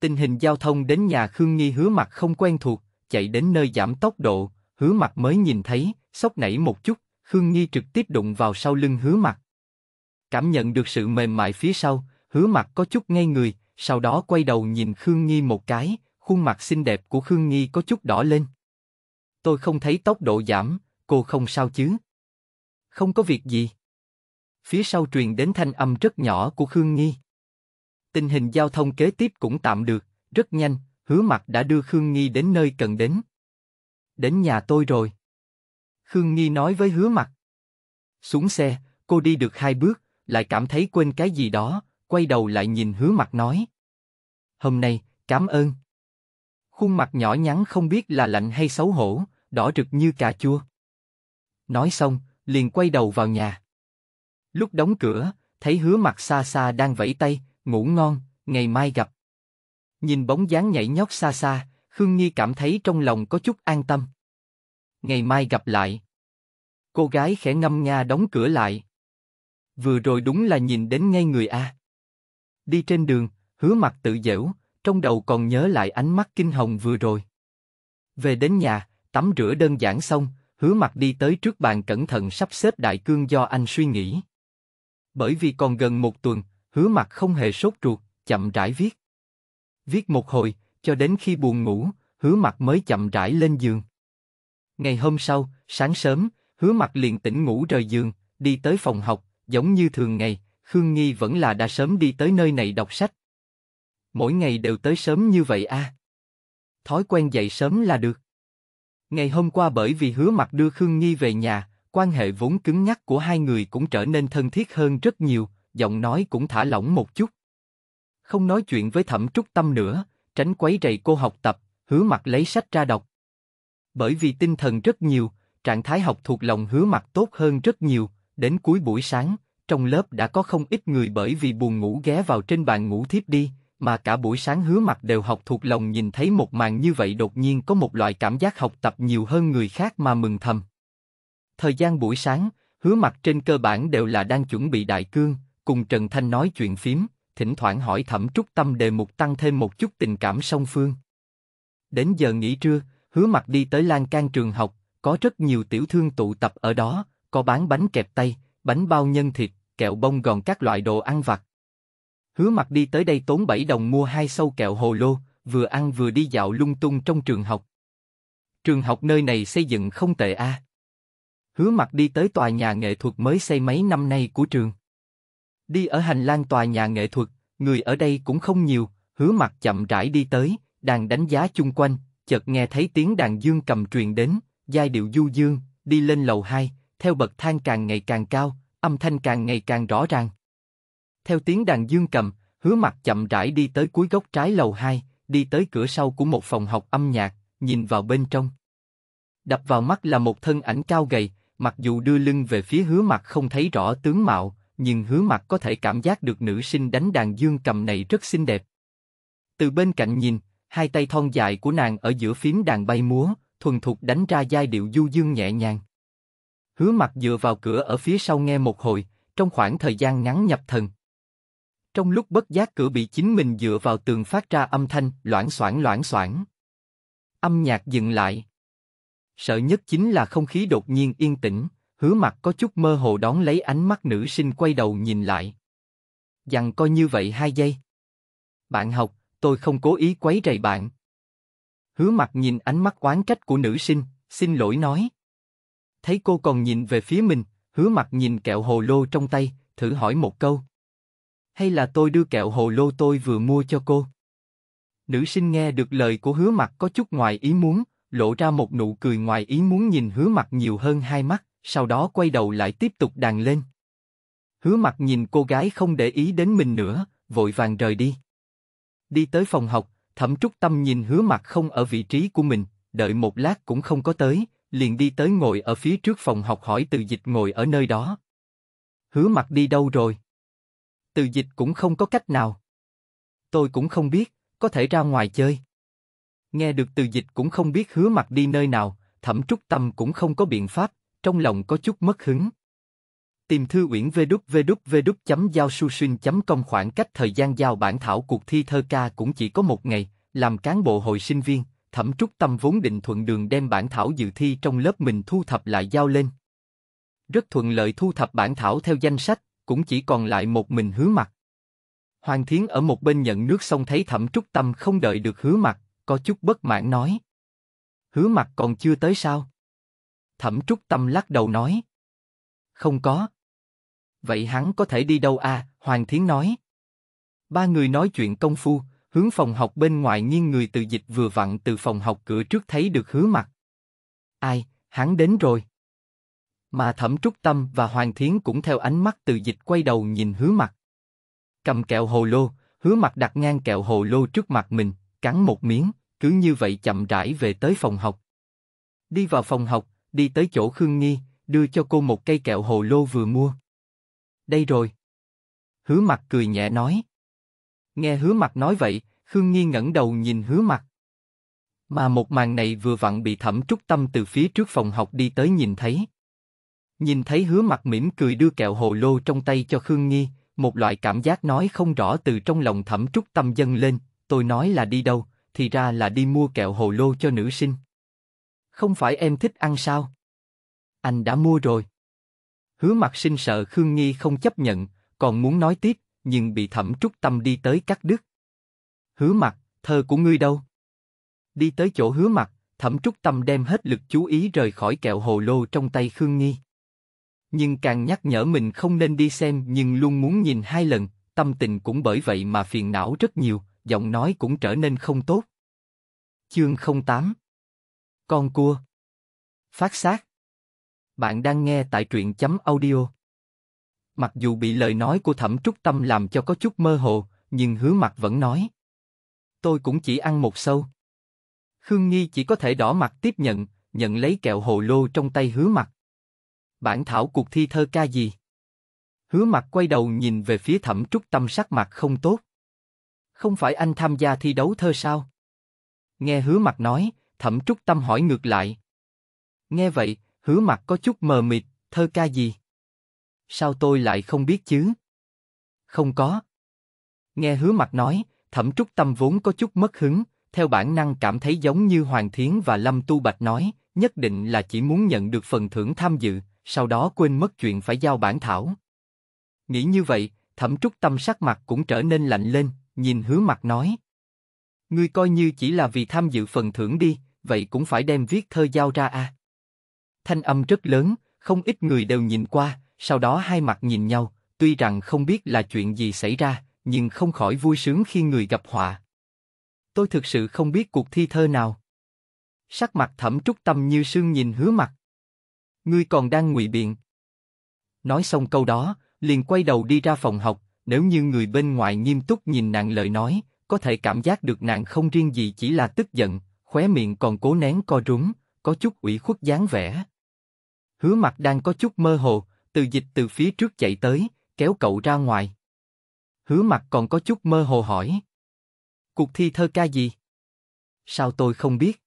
Tình hình giao thông đến nhà Khương Nghi Hứa Mặt không quen thuộc, chạy đến nơi giảm tốc độ, Hứa Mặt mới nhìn thấy, sốc nảy một chút, Khương Nghi trực tiếp đụng vào sau lưng Hứa Mặt. Cảm nhận được sự mềm mại phía sau, Hứa Mặt có chút ngây người, sau đó quay đầu nhìn Khương Nghi một cái, khuôn mặt xinh đẹp của Khương Nghi có chút đỏ lên. Tôi không thấy tốc độ giảm, cô không sao chứ? Không có việc gì phía sau truyền đến thanh âm rất nhỏ của Khương Nghi. Tình hình giao thông kế tiếp cũng tạm được, rất nhanh, hứa mặt đã đưa Khương Nghi đến nơi cần đến. Đến nhà tôi rồi. Khương Nghi nói với hứa mặt. Xuống xe, cô đi được hai bước, lại cảm thấy quên cái gì đó, quay đầu lại nhìn hứa mặt nói. Hôm nay, cảm ơn. Khuôn mặt nhỏ nhắn không biết là lạnh hay xấu hổ, đỏ rực như cà chua. Nói xong, liền quay đầu vào nhà. Lúc đóng cửa, thấy hứa mặt xa xa đang vẫy tay, ngủ ngon, ngày mai gặp. Nhìn bóng dáng nhảy nhót xa xa, Khương nghi cảm thấy trong lòng có chút an tâm. Ngày mai gặp lại. Cô gái khẽ ngâm nga đóng cửa lại. Vừa rồi đúng là nhìn đến ngay người A. Đi trên đường, hứa mặt tự dễu, trong đầu còn nhớ lại ánh mắt kinh hồng vừa rồi. Về đến nhà, tắm rửa đơn giản xong, hứa mặt đi tới trước bàn cẩn thận sắp xếp đại cương do anh suy nghĩ. Bởi vì còn gần một tuần, hứa mặt không hề sốt ruột, chậm rãi viết. Viết một hồi, cho đến khi buồn ngủ, hứa mặt mới chậm rãi lên giường. Ngày hôm sau, sáng sớm, hứa mặt liền tỉnh ngủ rời giường, đi tới phòng học, giống như thường ngày, Khương Nghi vẫn là đã sớm đi tới nơi này đọc sách. Mỗi ngày đều tới sớm như vậy a. À. Thói quen dậy sớm là được. Ngày hôm qua bởi vì hứa mặt đưa Khương Nghi về nhà, Quan hệ vốn cứng nhắc của hai người cũng trở nên thân thiết hơn rất nhiều, giọng nói cũng thả lỏng một chút. Không nói chuyện với Thẩm Trúc Tâm nữa, tránh quấy rầy cô học tập, hứa mặt lấy sách ra đọc. Bởi vì tinh thần rất nhiều, trạng thái học thuộc lòng hứa mặt tốt hơn rất nhiều, đến cuối buổi sáng, trong lớp đã có không ít người bởi vì buồn ngủ ghé vào trên bàn ngủ thiếp đi, mà cả buổi sáng hứa mặt đều học thuộc lòng nhìn thấy một màn như vậy đột nhiên có một loại cảm giác học tập nhiều hơn người khác mà mừng thầm. Thời gian buổi sáng, hứa mặt trên cơ bản đều là đang chuẩn bị đại cương, cùng Trần Thanh nói chuyện phím, thỉnh thoảng hỏi thẩm trúc tâm đề mục tăng thêm một chút tình cảm song phương. Đến giờ nghỉ trưa, hứa mặt đi tới lan can trường học, có rất nhiều tiểu thương tụ tập ở đó, có bán bánh kẹp tay, bánh bao nhân thịt, kẹo bông gòn các loại đồ ăn vặt. Hứa mặt đi tới đây tốn 7 đồng mua hai sâu kẹo hồ lô, vừa ăn vừa đi dạo lung tung trong trường học. Trường học nơi này xây dựng không tệ a. À hứa mặt đi tới tòa nhà nghệ thuật mới xây mấy năm nay của trường. Đi ở hành lang tòa nhà nghệ thuật, người ở đây cũng không nhiều, hứa mặt chậm rãi đi tới, đang đánh giá chung quanh, chợt nghe thấy tiếng đàn dương cầm truyền đến, giai điệu du dương, đi lên lầu 2, theo bậc thang càng ngày càng cao, âm thanh càng ngày càng rõ ràng. Theo tiếng đàn dương cầm, hứa mặt chậm rãi đi tới cuối góc trái lầu 2, đi tới cửa sau của một phòng học âm nhạc, nhìn vào bên trong. Đập vào mắt là một thân ảnh cao gầy, Mặc dù đưa lưng về phía hứa mặt không thấy rõ tướng mạo, nhưng hứa mặt có thể cảm giác được nữ sinh đánh đàn dương cầm này rất xinh đẹp. Từ bên cạnh nhìn, hai tay thon dài của nàng ở giữa phím đàn bay múa, thuần thục đánh ra giai điệu du dương nhẹ nhàng. Hứa mặt dựa vào cửa ở phía sau nghe một hồi, trong khoảng thời gian ngắn nhập thần. Trong lúc bất giác cửa bị chính mình dựa vào tường phát ra âm thanh loãng xoảng loãng xoảng. Âm nhạc dừng lại. Sợ nhất chính là không khí đột nhiên yên tĩnh, hứa mặt có chút mơ hồ đón lấy ánh mắt nữ sinh quay đầu nhìn lại. Dằn coi như vậy hai giây. Bạn học, tôi không cố ý quấy rầy bạn. Hứa mặt nhìn ánh mắt oán trách của nữ sinh, xin lỗi nói. Thấy cô còn nhìn về phía mình, hứa mặt nhìn kẹo hồ lô trong tay, thử hỏi một câu. Hay là tôi đưa kẹo hồ lô tôi vừa mua cho cô? Nữ sinh nghe được lời của hứa mặt có chút ngoài ý muốn, lộ ra một nụ cười ngoài ý muốn nhìn hứa mặt nhiều hơn hai mắt, sau đó quay đầu lại tiếp tục đàn lên. Hứa mặt nhìn cô gái không để ý đến mình nữa, vội vàng rời đi. Đi tới phòng học, thẩm trúc tâm nhìn hứa mặt không ở vị trí của mình, đợi một lát cũng không có tới, liền đi tới ngồi ở phía trước phòng học hỏi từ dịch ngồi ở nơi đó. Hứa mặt đi đâu rồi? Từ dịch cũng không có cách nào. Tôi cũng không biết, có thể ra ngoài chơi. Nghe được từ dịch cũng không biết hứa mặt đi nơi nào, thẩm trúc tâm cũng không có biện pháp, trong lòng có chút mất hứng. Tìm thư uyển vđvđvđ.giao.susin.com khoảng cách thời gian giao bản thảo cuộc thi thơ ca cũng chỉ có một ngày, làm cán bộ hội sinh viên, thẩm trúc tâm vốn định thuận đường đem bản thảo dự thi trong lớp mình thu thập lại giao lên. Rất thuận lợi thu thập bản thảo theo danh sách, cũng chỉ còn lại một mình hứa mặt. Hoàng Thiến ở một bên nhận nước xong thấy thẩm trúc tâm không đợi được hứa mặt, có chút bất mãn nói. Hứa mặt còn chưa tới sao? Thẩm Trúc Tâm lắc đầu nói. Không có. Vậy hắn có thể đi đâu à? Hoàng Thiến nói. Ba người nói chuyện công phu, hướng phòng học bên ngoài nghiêng người từ dịch vừa vặn từ phòng học cửa trước thấy được hứa mặt. Ai, hắn đến rồi. Mà Thẩm Trúc Tâm và Hoàng Thiến cũng theo ánh mắt từ dịch quay đầu nhìn hứa mặt. Cầm kẹo hồ lô, hứa mặt đặt ngang kẹo hồ lô trước mặt mình, cắn một miếng, cứ như vậy chậm rãi về tới phòng học. Đi vào phòng học, đi tới chỗ Khương Nghi, đưa cho cô một cây kẹo hồ lô vừa mua. Đây rồi. Hứa mặt cười nhẹ nói. Nghe hứa mặt nói vậy, Khương Nghi ngẩng đầu nhìn hứa mặt. Mà một màn này vừa vặn bị thẩm trúc tâm từ phía trước phòng học đi tới nhìn thấy. Nhìn thấy hứa mặt mỉm cười đưa kẹo hồ lô trong tay cho Khương Nghi, một loại cảm giác nói không rõ từ trong lòng thẩm trúc tâm dâng lên, tôi nói là đi đâu, thì ra là đi mua kẹo hồ lô cho nữ sinh. Không phải em thích ăn sao? Anh đã mua rồi. Hứa mặt sinh sợ Khương Nghi không chấp nhận, còn muốn nói tiếp, nhưng bị thẩm trúc tâm đi tới cắt đứt. Hứa mặt, thơ của ngươi đâu? Đi tới chỗ hứa mặt, thẩm trúc tâm đem hết lực chú ý rời khỏi kẹo hồ lô trong tay Khương Nghi. Nhưng càng nhắc nhở mình không nên đi xem nhưng luôn muốn nhìn hai lần, tâm tình cũng bởi vậy mà phiền não rất nhiều, giọng nói cũng trở nên không tốt. Chương 08 Con cua Phát sát. Bạn đang nghe tại truyện chấm audio. Mặc dù bị lời nói của thẩm trúc tâm làm cho có chút mơ hồ, nhưng hứa mặt vẫn nói. Tôi cũng chỉ ăn một sâu. Khương Nghi chỉ có thể đỏ mặt tiếp nhận, nhận lấy kẹo hồ lô trong tay hứa mặt. Bản thảo cuộc thi thơ ca gì? Hứa mặt quay đầu nhìn về phía thẩm trúc tâm sắc mặt không tốt không phải anh tham gia thi đấu thơ sao? Nghe hứa mặt nói, thẩm trúc tâm hỏi ngược lại. Nghe vậy, hứa mặt có chút mờ mịt, thơ ca gì? Sao tôi lại không biết chứ? Không có. Nghe hứa mặt nói, thẩm trúc tâm vốn có chút mất hứng, theo bản năng cảm thấy giống như Hoàng Thiến và Lâm Tu Bạch nói, nhất định là chỉ muốn nhận được phần thưởng tham dự, sau đó quên mất chuyện phải giao bản thảo. Nghĩ như vậy, thẩm trúc tâm sắc mặt cũng trở nên lạnh lên, nhìn hứa mặt nói. Ngươi coi như chỉ là vì tham dự phần thưởng đi, vậy cũng phải đem viết thơ giao ra à. Thanh âm rất lớn, không ít người đều nhìn qua, sau đó hai mặt nhìn nhau, tuy rằng không biết là chuyện gì xảy ra, nhưng không khỏi vui sướng khi người gặp họa. Tôi thực sự không biết cuộc thi thơ nào. Sắc mặt thẩm trúc tâm như sương nhìn hứa mặt. Ngươi còn đang ngụy biện. Nói xong câu đó, liền quay đầu đi ra phòng học, nếu như người bên ngoài nghiêm túc nhìn nàng lời nói, có thể cảm giác được nàng không riêng gì chỉ là tức giận, khóe miệng còn cố nén co rúm, có chút ủy khuất dáng vẻ. Hứa mặt đang có chút mơ hồ, từ dịch từ phía trước chạy tới, kéo cậu ra ngoài. Hứa mặt còn có chút mơ hồ hỏi. Cuộc thi thơ ca gì? Sao tôi không biết?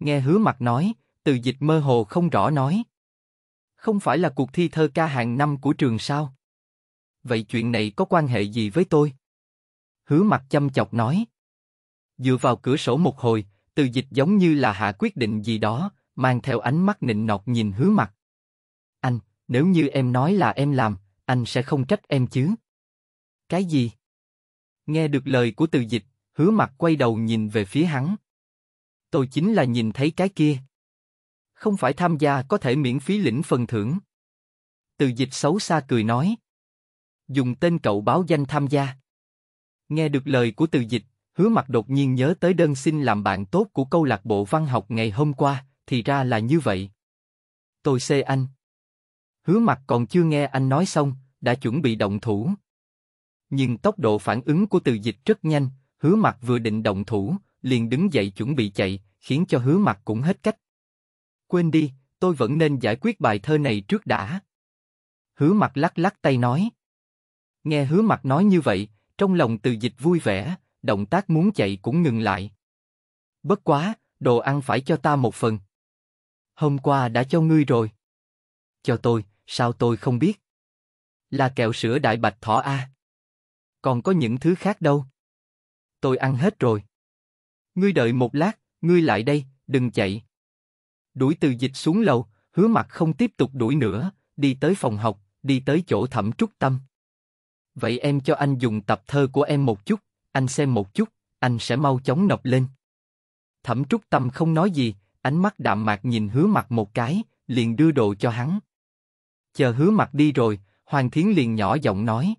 Nghe hứa mặt nói, từ dịch mơ hồ không rõ nói. Không phải là cuộc thi thơ ca hàng năm của trường sao? vậy chuyện này có quan hệ gì với tôi? Hứa mặt chăm chọc nói. Dựa vào cửa sổ một hồi, từ dịch giống như là hạ quyết định gì đó, mang theo ánh mắt nịnh nọt nhìn hứa mặt. Anh, nếu như em nói là em làm, anh sẽ không trách em chứ? Cái gì? Nghe được lời của từ dịch, hứa mặt quay đầu nhìn về phía hắn. Tôi chính là nhìn thấy cái kia. Không phải tham gia có thể miễn phí lĩnh phần thưởng. Từ dịch xấu xa cười nói dùng tên cậu báo danh tham gia. Nghe được lời của từ dịch, hứa mặt đột nhiên nhớ tới đơn xin làm bạn tốt của câu lạc bộ văn học ngày hôm qua, thì ra là như vậy. Tôi xê anh. Hứa mặt còn chưa nghe anh nói xong, đã chuẩn bị động thủ. Nhưng tốc độ phản ứng của từ dịch rất nhanh, hứa mặt vừa định động thủ, liền đứng dậy chuẩn bị chạy, khiến cho hứa mặt cũng hết cách. Quên đi, tôi vẫn nên giải quyết bài thơ này trước đã. Hứa mặt lắc lắc tay nói. Nghe hứa mặt nói như vậy, trong lòng từ dịch vui vẻ, động tác muốn chạy cũng ngừng lại. Bất quá, đồ ăn phải cho ta một phần. Hôm qua đã cho ngươi rồi. Cho tôi, sao tôi không biết? Là kẹo sữa đại bạch thỏ A. Còn có những thứ khác đâu. Tôi ăn hết rồi. Ngươi đợi một lát, ngươi lại đây, đừng chạy. Đuổi từ dịch xuống lầu, hứa mặt không tiếp tục đuổi nữa, đi tới phòng học, đi tới chỗ thẩm trúc tâm. Vậy em cho anh dùng tập thơ của em một chút, anh xem một chút, anh sẽ mau chóng nộp lên. Thẩm Trúc Tâm không nói gì, ánh mắt đạm mạc nhìn hứa mặc một cái, liền đưa đồ cho hắn. Chờ hứa mặc đi rồi, Hoàng Thiến liền nhỏ giọng nói.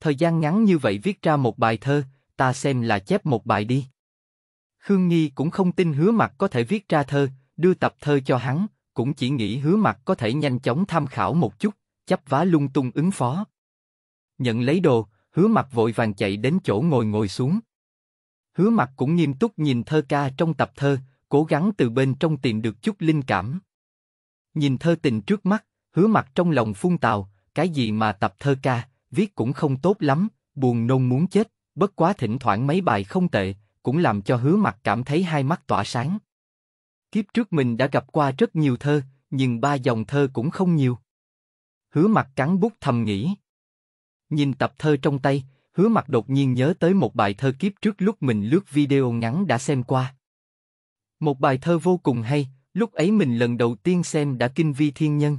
Thời gian ngắn như vậy viết ra một bài thơ, ta xem là chép một bài đi. Khương Nghi cũng không tin hứa mặc có thể viết ra thơ, đưa tập thơ cho hắn, cũng chỉ nghĩ hứa mặc có thể nhanh chóng tham khảo một chút, chấp vá lung tung ứng phó nhận lấy đồ, hứa mặt vội vàng chạy đến chỗ ngồi ngồi xuống. Hứa mặt cũng nghiêm túc nhìn thơ ca trong tập thơ, cố gắng từ bên trong tìm được chút linh cảm. Nhìn thơ tình trước mắt, hứa mặt trong lòng phun tào, cái gì mà tập thơ ca, viết cũng không tốt lắm, buồn nôn muốn chết, bất quá thỉnh thoảng mấy bài không tệ, cũng làm cho hứa mặt cảm thấy hai mắt tỏa sáng. Kiếp trước mình đã gặp qua rất nhiều thơ, nhưng ba dòng thơ cũng không nhiều. Hứa mặt cắn bút thầm nghĩ. Nhìn tập thơ trong tay, hứa mặt đột nhiên nhớ tới một bài thơ kiếp trước lúc mình lướt video ngắn đã xem qua. Một bài thơ vô cùng hay, lúc ấy mình lần đầu tiên xem đã kinh vi thiên nhân.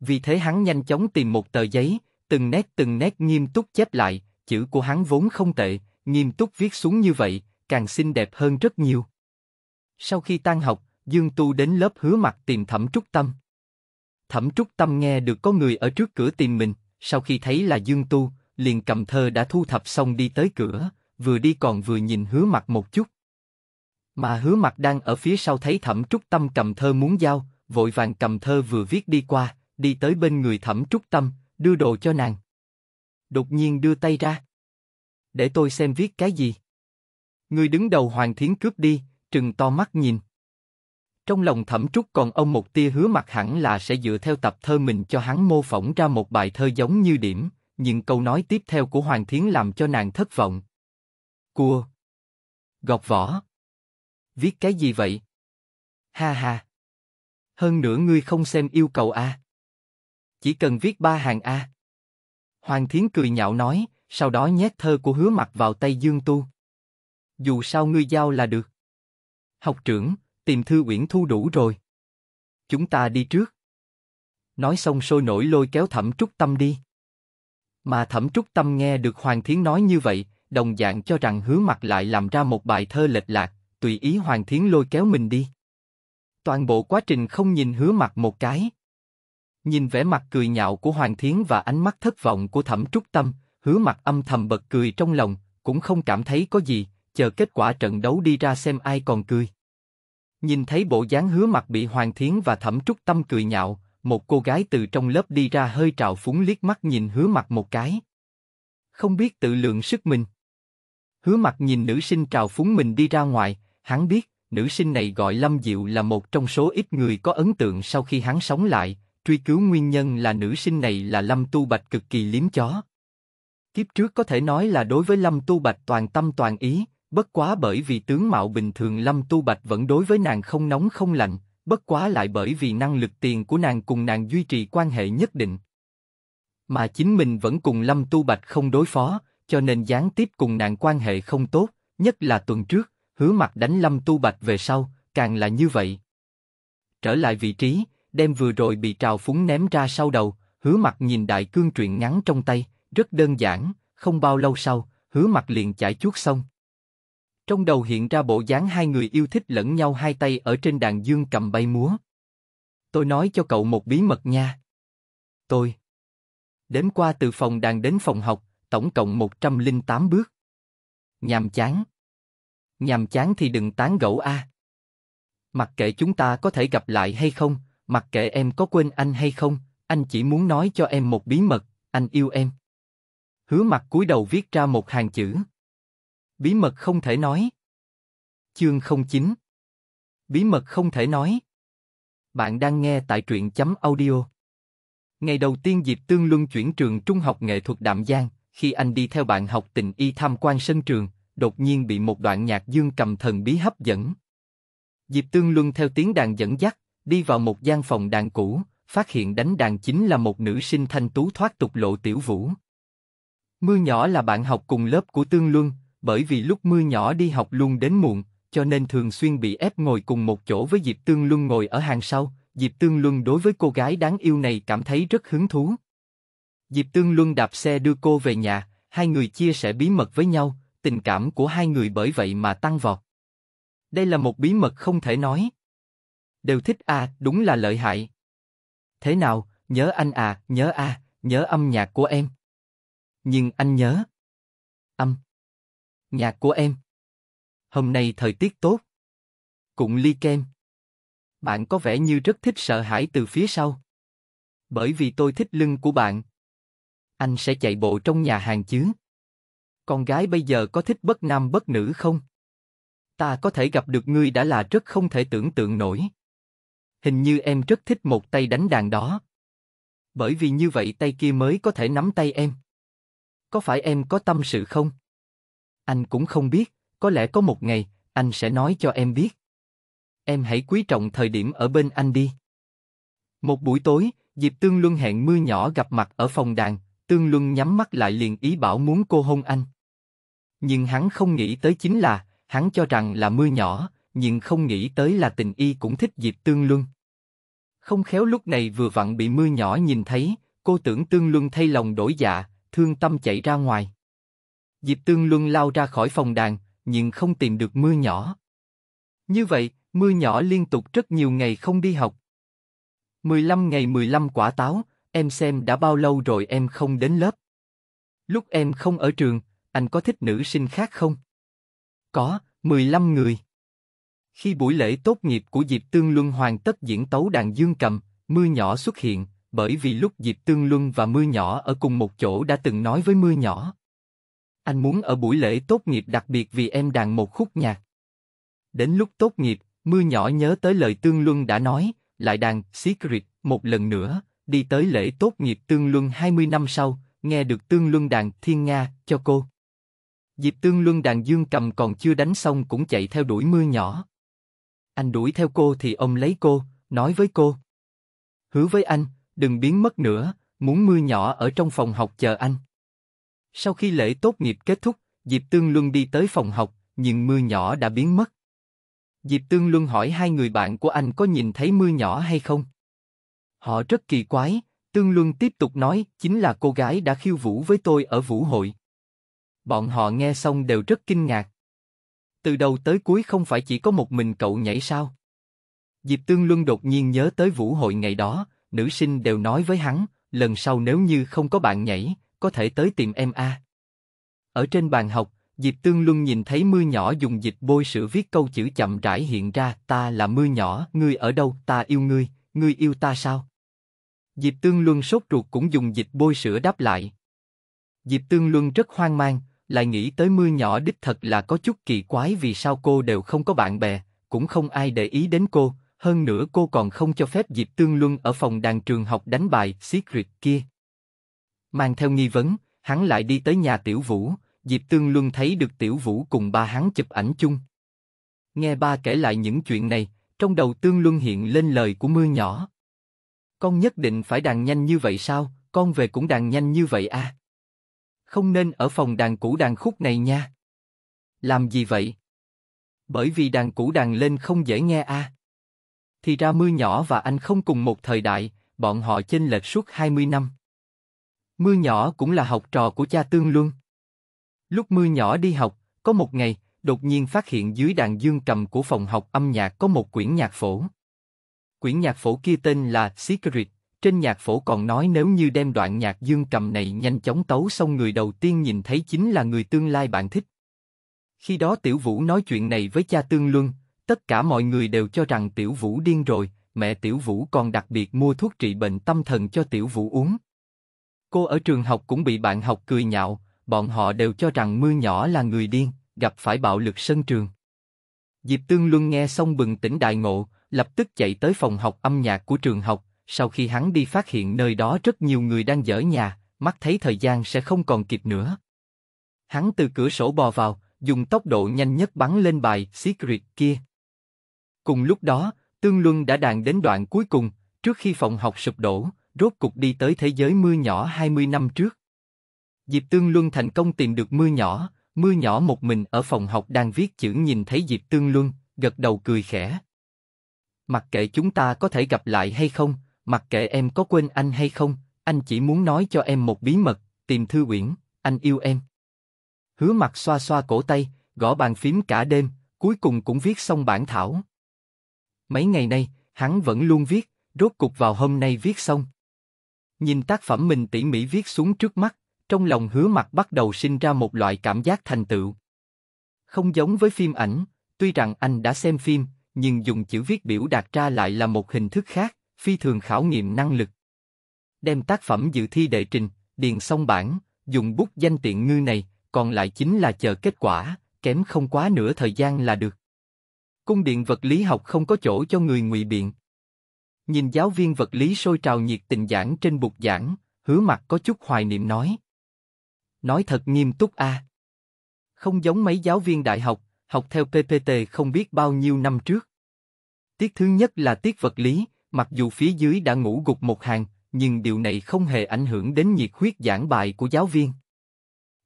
Vì thế hắn nhanh chóng tìm một tờ giấy, từng nét từng nét nghiêm túc chép lại, chữ của hắn vốn không tệ, nghiêm túc viết xuống như vậy, càng xinh đẹp hơn rất nhiều. Sau khi tan học, Dương Tu đến lớp hứa mặt tìm Thẩm Trúc Tâm. Thẩm Trúc Tâm nghe được có người ở trước cửa tìm mình, sau khi thấy là Dương Tu, liền cầm thơ đã thu thập xong đi tới cửa, vừa đi còn vừa nhìn hứa mặt một chút. Mà hứa mặt đang ở phía sau thấy thẩm trúc tâm cầm thơ muốn giao, vội vàng cầm thơ vừa viết đi qua, đi tới bên người thẩm trúc tâm, đưa đồ cho nàng. Đột nhiên đưa tay ra. Để tôi xem viết cái gì. Người đứng đầu hoàng thiến cướp đi, trừng to mắt nhìn. Trong lòng thẩm trúc còn ông một tia hứa mặt hẳn là sẽ dựa theo tập thơ mình cho hắn mô phỏng ra một bài thơ giống như điểm, nhưng câu nói tiếp theo của Hoàng Thiến làm cho nàng thất vọng. Cua. Gọt vỏ. Viết cái gì vậy? Ha ha. Hơn nữa ngươi không xem yêu cầu A. Chỉ cần viết ba hàng A. Hoàng Thiến cười nhạo nói, sau đó nhét thơ của hứa mặt vào tay Dương Tu. Dù sao ngươi giao là được. Học trưởng, Tìm thư uyển thu đủ rồi. Chúng ta đi trước. Nói xong sôi nổi lôi kéo thẩm trúc tâm đi. Mà thẩm trúc tâm nghe được Hoàng Thiến nói như vậy, đồng dạng cho rằng hứa mặt lại làm ra một bài thơ lệch lạc, tùy ý Hoàng Thiến lôi kéo mình đi. Toàn bộ quá trình không nhìn hứa mặt một cái. Nhìn vẻ mặt cười nhạo của Hoàng Thiến và ánh mắt thất vọng của thẩm trúc tâm, hứa mặt âm thầm bật cười trong lòng, cũng không cảm thấy có gì, chờ kết quả trận đấu đi ra xem ai còn cười. Nhìn thấy bộ dáng hứa mặt bị Hoàng Thiến và Thẩm Trúc Tâm cười nhạo, một cô gái từ trong lớp đi ra hơi trào phúng liếc mắt nhìn hứa mặt một cái. Không biết tự lượng sức mình. Hứa mặt nhìn nữ sinh trào phúng mình đi ra ngoài, hắn biết, nữ sinh này gọi Lâm Diệu là một trong số ít người có ấn tượng sau khi hắn sống lại, truy cứu nguyên nhân là nữ sinh này là Lâm Tu Bạch cực kỳ liếm chó. Kiếp trước có thể nói là đối với Lâm Tu Bạch toàn tâm toàn ý, bất quá bởi vì tướng mạo bình thường Lâm Tu Bạch vẫn đối với nàng không nóng không lạnh, bất quá lại bởi vì năng lực tiền của nàng cùng nàng duy trì quan hệ nhất định. Mà chính mình vẫn cùng Lâm Tu Bạch không đối phó, cho nên gián tiếp cùng nàng quan hệ không tốt, nhất là tuần trước, hứa mặt đánh Lâm Tu Bạch về sau, càng là như vậy. Trở lại vị trí, đem vừa rồi bị trào phúng ném ra sau đầu, hứa mặt nhìn đại cương truyện ngắn trong tay, rất đơn giản, không bao lâu sau, hứa mặt liền chải chuốt xong. Trong đầu hiện ra bộ dáng hai người yêu thích lẫn nhau hai tay ở trên đàn dương cầm bay múa. Tôi nói cho cậu một bí mật nha. Tôi. đến qua từ phòng đàn đến phòng học, tổng cộng 108 bước. Nhàm chán. Nhàm chán thì đừng tán gẫu a. À. Mặc kệ chúng ta có thể gặp lại hay không, mặc kệ em có quên anh hay không, anh chỉ muốn nói cho em một bí mật, anh yêu em. Hứa mặt cúi đầu viết ra một hàng chữ. Bí mật không thể nói. Chương 09 Bí mật không thể nói. Bạn đang nghe tại truyện chấm audio. Ngày đầu tiên Diệp Tương Luân chuyển trường trung học nghệ thuật Đạm Giang, khi anh đi theo bạn học tình y tham quan sân trường, đột nhiên bị một đoạn nhạc dương cầm thần bí hấp dẫn. Diệp Tương Luân theo tiếng đàn dẫn dắt, đi vào một gian phòng đàn cũ, phát hiện đánh đàn chính là một nữ sinh thanh tú thoát tục lộ tiểu vũ. Mưa nhỏ là bạn học cùng lớp của Tương Luân, bởi vì lúc mưa nhỏ đi học luôn đến muộn, cho nên thường xuyên bị ép ngồi cùng một chỗ với Diệp Tương Luân ngồi ở hàng sau. Diệp Tương Luân đối với cô gái đáng yêu này cảm thấy rất hứng thú. Diệp Tương Luân đạp xe đưa cô về nhà, hai người chia sẻ bí mật với nhau, tình cảm của hai người bởi vậy mà tăng vọt. Đây là một bí mật không thể nói. Đều thích à, đúng là lợi hại. Thế nào, nhớ anh à, nhớ a, à, nhớ âm nhạc của em. Nhưng anh nhớ. Âm. Nhạc của em. Hôm nay thời tiết tốt. Cụng ly kem. Bạn có vẻ như rất thích sợ hãi từ phía sau. Bởi vì tôi thích lưng của bạn. Anh sẽ chạy bộ trong nhà hàng chứ? Con gái bây giờ có thích bất nam bất nữ không? Ta có thể gặp được ngươi đã là rất không thể tưởng tượng nổi. Hình như em rất thích một tay đánh đàn đó. Bởi vì như vậy tay kia mới có thể nắm tay em. Có phải em có tâm sự không? Anh cũng không biết, có lẽ có một ngày, anh sẽ nói cho em biết. Em hãy quý trọng thời điểm ở bên anh đi. Một buổi tối, Diệp Tương Luân hẹn mưa nhỏ gặp mặt ở phòng đàn, Tương Luân nhắm mắt lại liền ý bảo muốn cô hôn anh. Nhưng hắn không nghĩ tới chính là, hắn cho rằng là mưa nhỏ, nhưng không nghĩ tới là tình y cũng thích Diệp Tương Luân. Không khéo lúc này vừa vặn bị mưa nhỏ nhìn thấy, cô tưởng Tương Luân thay lòng đổi dạ, thương tâm chạy ra ngoài. Diệp Tương Luân lao ra khỏi phòng đàn, nhưng không tìm được mưa nhỏ. Như vậy, mưa nhỏ liên tục rất nhiều ngày không đi học. 15 ngày 15 quả táo, em xem đã bao lâu rồi em không đến lớp. Lúc em không ở trường, anh có thích nữ sinh khác không? Có, 15 người. Khi buổi lễ tốt nghiệp của Diệp Tương Luân hoàn tất diễn tấu đàn dương cầm, mưa nhỏ xuất hiện, bởi vì lúc Diệp Tương Luân và mưa nhỏ ở cùng một chỗ đã từng nói với mưa nhỏ. Anh muốn ở buổi lễ tốt nghiệp đặc biệt vì em đàn một khúc nhạc. Đến lúc tốt nghiệp, mưa nhỏ nhớ tới lời Tương Luân đã nói, lại đàn Secret một lần nữa, đi tới lễ tốt nghiệp Tương Luân 20 năm sau, nghe được Tương Luân đàn Thiên Nga cho cô. Dịp Tương Luân đàn dương cầm còn chưa đánh xong cũng chạy theo đuổi mưa nhỏ. Anh đuổi theo cô thì ông lấy cô, nói với cô. Hứa với anh, đừng biến mất nữa, muốn mưa nhỏ ở trong phòng học chờ anh. Sau khi lễ tốt nghiệp kết thúc, Diệp Tương Luân đi tới phòng học, nhưng mưa nhỏ đã biến mất. Diệp Tương Luân hỏi hai người bạn của anh có nhìn thấy mưa nhỏ hay không? Họ rất kỳ quái, Tương Luân tiếp tục nói, chính là cô gái đã khiêu vũ với tôi ở vũ hội. Bọn họ nghe xong đều rất kinh ngạc. Từ đầu tới cuối không phải chỉ có một mình cậu nhảy sao? Diệp Tương Luân đột nhiên nhớ tới vũ hội ngày đó, nữ sinh đều nói với hắn, lần sau nếu như không có bạn nhảy, có thể tới tìm em a. Ở trên bàn học, Diệp Tương Luân nhìn thấy mưa nhỏ dùng dịch bôi sữa viết câu chữ chậm rãi hiện ra, ta là mưa nhỏ, ngươi ở đâu, ta yêu ngươi, ngươi yêu ta sao? Diệp Tương Luân sốt ruột cũng dùng dịch bôi sữa đáp lại. Diệp Tương Luân rất hoang mang, lại nghĩ tới mưa nhỏ đích thật là có chút kỳ quái vì sao cô đều không có bạn bè, cũng không ai để ý đến cô, hơn nữa cô còn không cho phép Diệp Tương Luân ở phòng đàn trường học đánh bài secret kia. Mang theo nghi vấn, hắn lại đi tới nhà Tiểu Vũ, Diệp Tương Luân thấy được Tiểu Vũ cùng ba hắn chụp ảnh chung. Nghe ba kể lại những chuyện này, trong đầu Tương Luân hiện lên lời của mưa nhỏ. Con nhất định phải đàn nhanh như vậy sao, con về cũng đàn nhanh như vậy à? Không nên ở phòng đàn cũ đàn khúc này nha. Làm gì vậy? Bởi vì đàn cũ đàn lên không dễ nghe a. À. Thì ra mưa nhỏ và anh không cùng một thời đại, bọn họ chênh lệch suốt 20 năm. Mưa nhỏ cũng là học trò của cha Tương Luân. Lúc mưa nhỏ đi học, có một ngày, đột nhiên phát hiện dưới đàn dương cầm của phòng học âm nhạc có một quyển nhạc phổ. Quyển nhạc phổ kia tên là Secret, trên nhạc phổ còn nói nếu như đem đoạn nhạc dương cầm này nhanh chóng tấu xong người đầu tiên nhìn thấy chính là người tương lai bạn thích. Khi đó Tiểu Vũ nói chuyện này với cha Tương Luân, tất cả mọi người đều cho rằng Tiểu Vũ điên rồi, mẹ Tiểu Vũ còn đặc biệt mua thuốc trị bệnh tâm thần cho Tiểu Vũ uống. Cô ở trường học cũng bị bạn học cười nhạo, bọn họ đều cho rằng mưa nhỏ là người điên, gặp phải bạo lực sân trường. Diệp Tương Luân nghe xong bừng tỉnh đại ngộ, lập tức chạy tới phòng học âm nhạc của trường học, sau khi hắn đi phát hiện nơi đó rất nhiều người đang dở nhà, mắt thấy thời gian sẽ không còn kịp nữa. Hắn từ cửa sổ bò vào, dùng tốc độ nhanh nhất bắn lên bài Secret kia. Cùng lúc đó, Tương Luân đã đàn đến đoạn cuối cùng, trước khi phòng học sụp đổ, rốt cục đi tới thế giới mưa nhỏ 20 năm trước. Diệp Tương Luân thành công tìm được mưa nhỏ, mưa nhỏ một mình ở phòng học đang viết chữ nhìn thấy Diệp Tương Luân, gật đầu cười khẽ. Mặc kệ chúng ta có thể gặp lại hay không, mặc kệ em có quên anh hay không, anh chỉ muốn nói cho em một bí mật, tìm thư uyển, anh yêu em. Hứa mặt xoa xoa cổ tay, gõ bàn phím cả đêm, cuối cùng cũng viết xong bản thảo. Mấy ngày nay, hắn vẫn luôn viết, rốt cục vào hôm nay viết xong. Nhìn tác phẩm mình tỉ mỉ viết xuống trước mắt, trong lòng hứa mặt bắt đầu sinh ra một loại cảm giác thành tựu. Không giống với phim ảnh, tuy rằng anh đã xem phim, nhưng dùng chữ viết biểu đạt ra lại là một hình thức khác, phi thường khảo nghiệm năng lực. Đem tác phẩm dự thi đệ trình, điền xong bản, dùng bút danh tiện ngư này, còn lại chính là chờ kết quả, kém không quá nửa thời gian là được. Cung điện vật lý học không có chỗ cho người ngụy biện. Nhìn giáo viên vật lý sôi trào nhiệt tình giảng trên bục giảng, hứa mặt có chút hoài niệm nói. Nói thật nghiêm túc a. À. Không giống mấy giáo viên đại học, học theo PPT không biết bao nhiêu năm trước. Tiết thứ nhất là tiết vật lý, mặc dù phía dưới đã ngủ gục một hàng, nhưng điều này không hề ảnh hưởng đến nhiệt huyết giảng bài của giáo viên.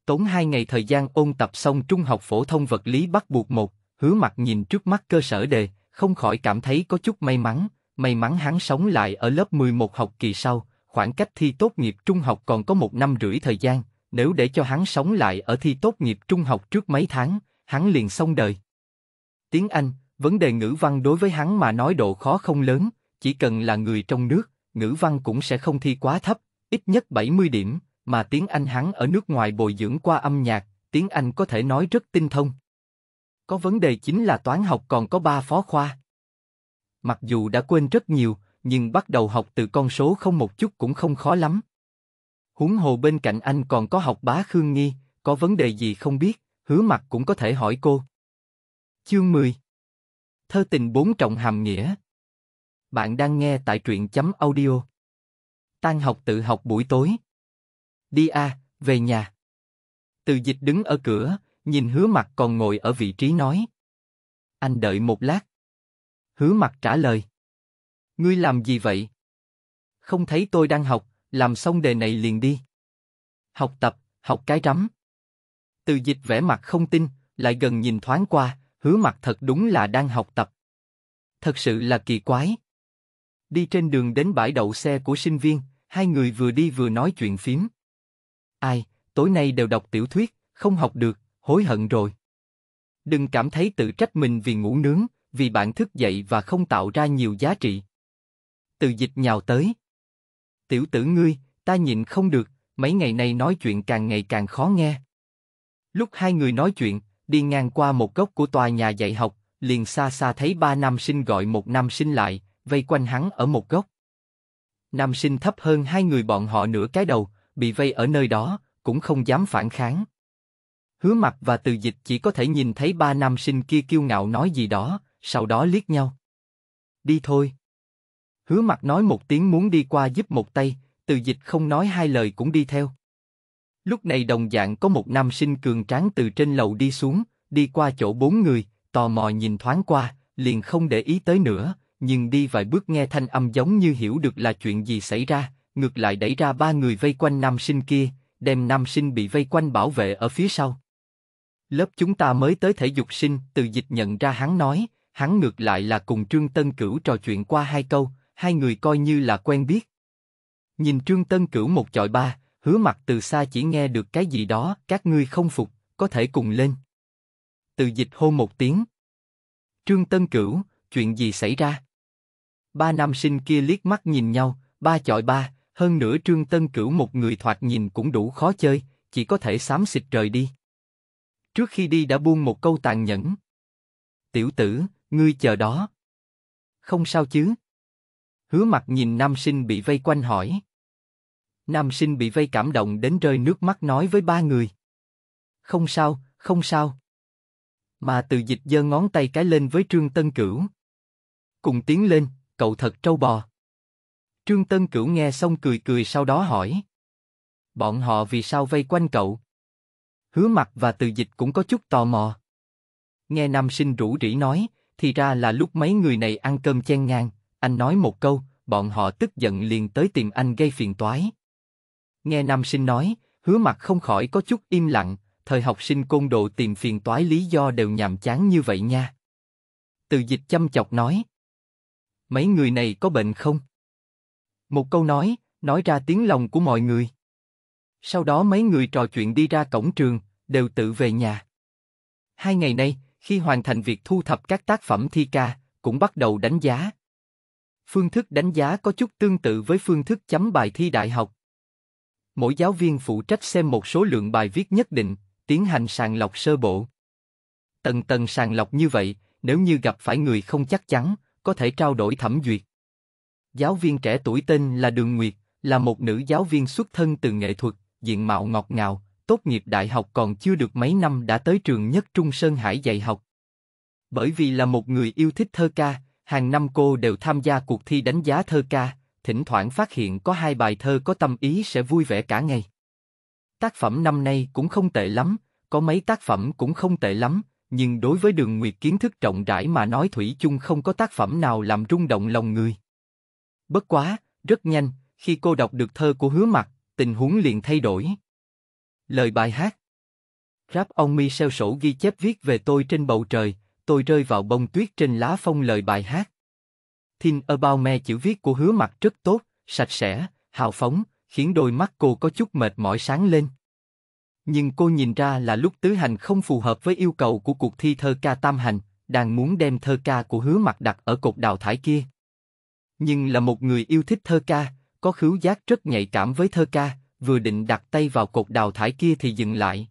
Tốn hai ngày thời gian ôn tập xong trung học phổ thông vật lý bắt buộc một, hứa mặt nhìn trước mắt cơ sở đề, không khỏi cảm thấy có chút may mắn, May mắn hắn sống lại ở lớp 11 học kỳ sau, khoảng cách thi tốt nghiệp trung học còn có một năm rưỡi thời gian, nếu để cho hắn sống lại ở thi tốt nghiệp trung học trước mấy tháng, hắn liền xong đời. Tiếng Anh, vấn đề ngữ văn đối với hắn mà nói độ khó không lớn, chỉ cần là người trong nước, ngữ văn cũng sẽ không thi quá thấp, ít nhất 70 điểm, mà tiếng Anh hắn ở nước ngoài bồi dưỡng qua âm nhạc, tiếng Anh có thể nói rất tinh thông. Có vấn đề chính là toán học còn có 3 phó khoa. Mặc dù đã quên rất nhiều, nhưng bắt đầu học từ con số không một chút cũng không khó lắm. Huống hồ bên cạnh anh còn có học bá Khương Nghi, có vấn đề gì không biết, hứa mặt cũng có thể hỏi cô. Chương 10 Thơ tình bốn trọng hàm nghĩa Bạn đang nghe tại truyện chấm audio. Tan học tự học buổi tối. Đi a, à, về nhà. Từ dịch đứng ở cửa, nhìn hứa mặt còn ngồi ở vị trí nói. Anh đợi một lát, Hứa mặt trả lời. Ngươi làm gì vậy? Không thấy tôi đang học, làm xong đề này liền đi. Học tập, học cái rắm. Từ dịch vẽ mặt không tin, lại gần nhìn thoáng qua, hứa mặt thật đúng là đang học tập. Thật sự là kỳ quái. Đi trên đường đến bãi đậu xe của sinh viên, hai người vừa đi vừa nói chuyện phím. Ai, tối nay đều đọc tiểu thuyết, không học được, hối hận rồi. Đừng cảm thấy tự trách mình vì ngủ nướng, vì bạn thức dậy và không tạo ra nhiều giá trị. Từ dịch nhào tới. Tiểu tử ngươi, ta nhịn không được, mấy ngày nay nói chuyện càng ngày càng khó nghe. Lúc hai người nói chuyện, đi ngang qua một góc của tòa nhà dạy học, liền xa xa thấy ba nam sinh gọi một nam sinh lại, vây quanh hắn ở một góc. Nam sinh thấp hơn hai người bọn họ nửa cái đầu, bị vây ở nơi đó, cũng không dám phản kháng. Hứa mặt và từ dịch chỉ có thể nhìn thấy ba nam sinh kia kiêu ngạo nói gì đó, sau đó liếc nhau. Đi thôi. Hứa mặt nói một tiếng muốn đi qua giúp một tay, từ dịch không nói hai lời cũng đi theo. Lúc này đồng dạng có một nam sinh cường tráng từ trên lầu đi xuống, đi qua chỗ bốn người, tò mò nhìn thoáng qua, liền không để ý tới nữa, nhưng đi vài bước nghe thanh âm giống như hiểu được là chuyện gì xảy ra, ngược lại đẩy ra ba người vây quanh nam sinh kia, đem nam sinh bị vây quanh bảo vệ ở phía sau. Lớp chúng ta mới tới thể dục sinh, từ dịch nhận ra hắn nói, hắn ngược lại là cùng Trương Tân Cửu trò chuyện qua hai câu, hai người coi như là quen biết. Nhìn Trương Tân Cửu một chọi ba, hứa mặt từ xa chỉ nghe được cái gì đó, các ngươi không phục, có thể cùng lên. Từ dịch hô một tiếng. Trương Tân Cửu, chuyện gì xảy ra? Ba nam sinh kia liếc mắt nhìn nhau, ba chọi ba, hơn nữa Trương Tân Cửu một người thoạt nhìn cũng đủ khó chơi, chỉ có thể xám xịt rời đi. Trước khi đi đã buông một câu tàn nhẫn. Tiểu tử, ngươi chờ đó. Không sao chứ? Hứa mặt nhìn nam sinh bị vây quanh hỏi. Nam sinh bị vây cảm động đến rơi nước mắt nói với ba người. Không sao, không sao. Mà từ dịch giơ ngón tay cái lên với Trương Tân Cửu. Cùng tiến lên, cậu thật trâu bò. Trương Tân Cửu nghe xong cười cười sau đó hỏi. Bọn họ vì sao vây quanh cậu? Hứa mặt và từ dịch cũng có chút tò mò. Nghe nam sinh rủ rỉ nói, thì ra là lúc mấy người này ăn cơm chen ngang, anh nói một câu, bọn họ tức giận liền tới tìm anh gây phiền toái. Nghe nam sinh nói, hứa mặt không khỏi có chút im lặng, thời học sinh côn đồ tìm phiền toái lý do đều nhàm chán như vậy nha. Từ dịch chăm chọc nói. Mấy người này có bệnh không? Một câu nói, nói ra tiếng lòng của mọi người. Sau đó mấy người trò chuyện đi ra cổng trường, đều tự về nhà. Hai ngày nay, khi hoàn thành việc thu thập các tác phẩm thi ca, cũng bắt đầu đánh giá. Phương thức đánh giá có chút tương tự với phương thức chấm bài thi đại học. Mỗi giáo viên phụ trách xem một số lượng bài viết nhất định, tiến hành sàng lọc sơ bộ. Tầng tầng sàng lọc như vậy, nếu như gặp phải người không chắc chắn, có thể trao đổi thẩm duyệt. Giáo viên trẻ tuổi tên là Đường Nguyệt, là một nữ giáo viên xuất thân từ nghệ thuật, diện mạo ngọt ngào, tốt nghiệp đại học còn chưa được mấy năm đã tới trường nhất trung Sơn Hải dạy học. Bởi vì là một người yêu thích thơ ca, hàng năm cô đều tham gia cuộc thi đánh giá thơ ca, thỉnh thoảng phát hiện có hai bài thơ có tâm ý sẽ vui vẻ cả ngày. Tác phẩm năm nay cũng không tệ lắm, có mấy tác phẩm cũng không tệ lắm, nhưng đối với đường nguyệt kiến thức rộng rãi mà nói Thủy chung không có tác phẩm nào làm rung động lòng người. Bất quá, rất nhanh, khi cô đọc được thơ của hứa mặt, tình huống liền thay đổi. Lời bài hát Rap ông Michel sổ ghi chép viết về tôi trên bầu trời, tôi rơi vào bông tuyết trên lá phong lời bài hát. Thin bao Me chữ viết của hứa mặt rất tốt, sạch sẽ, hào phóng, khiến đôi mắt cô có chút mệt mỏi sáng lên. Nhưng cô nhìn ra là lúc tứ hành không phù hợp với yêu cầu của cuộc thi thơ ca tam hành, đang muốn đem thơ ca của hứa mặt đặt ở cột đào thải kia. Nhưng là một người yêu thích thơ ca, có khứu giác rất nhạy cảm với thơ ca, vừa định đặt tay vào cột đào thải kia thì dừng lại.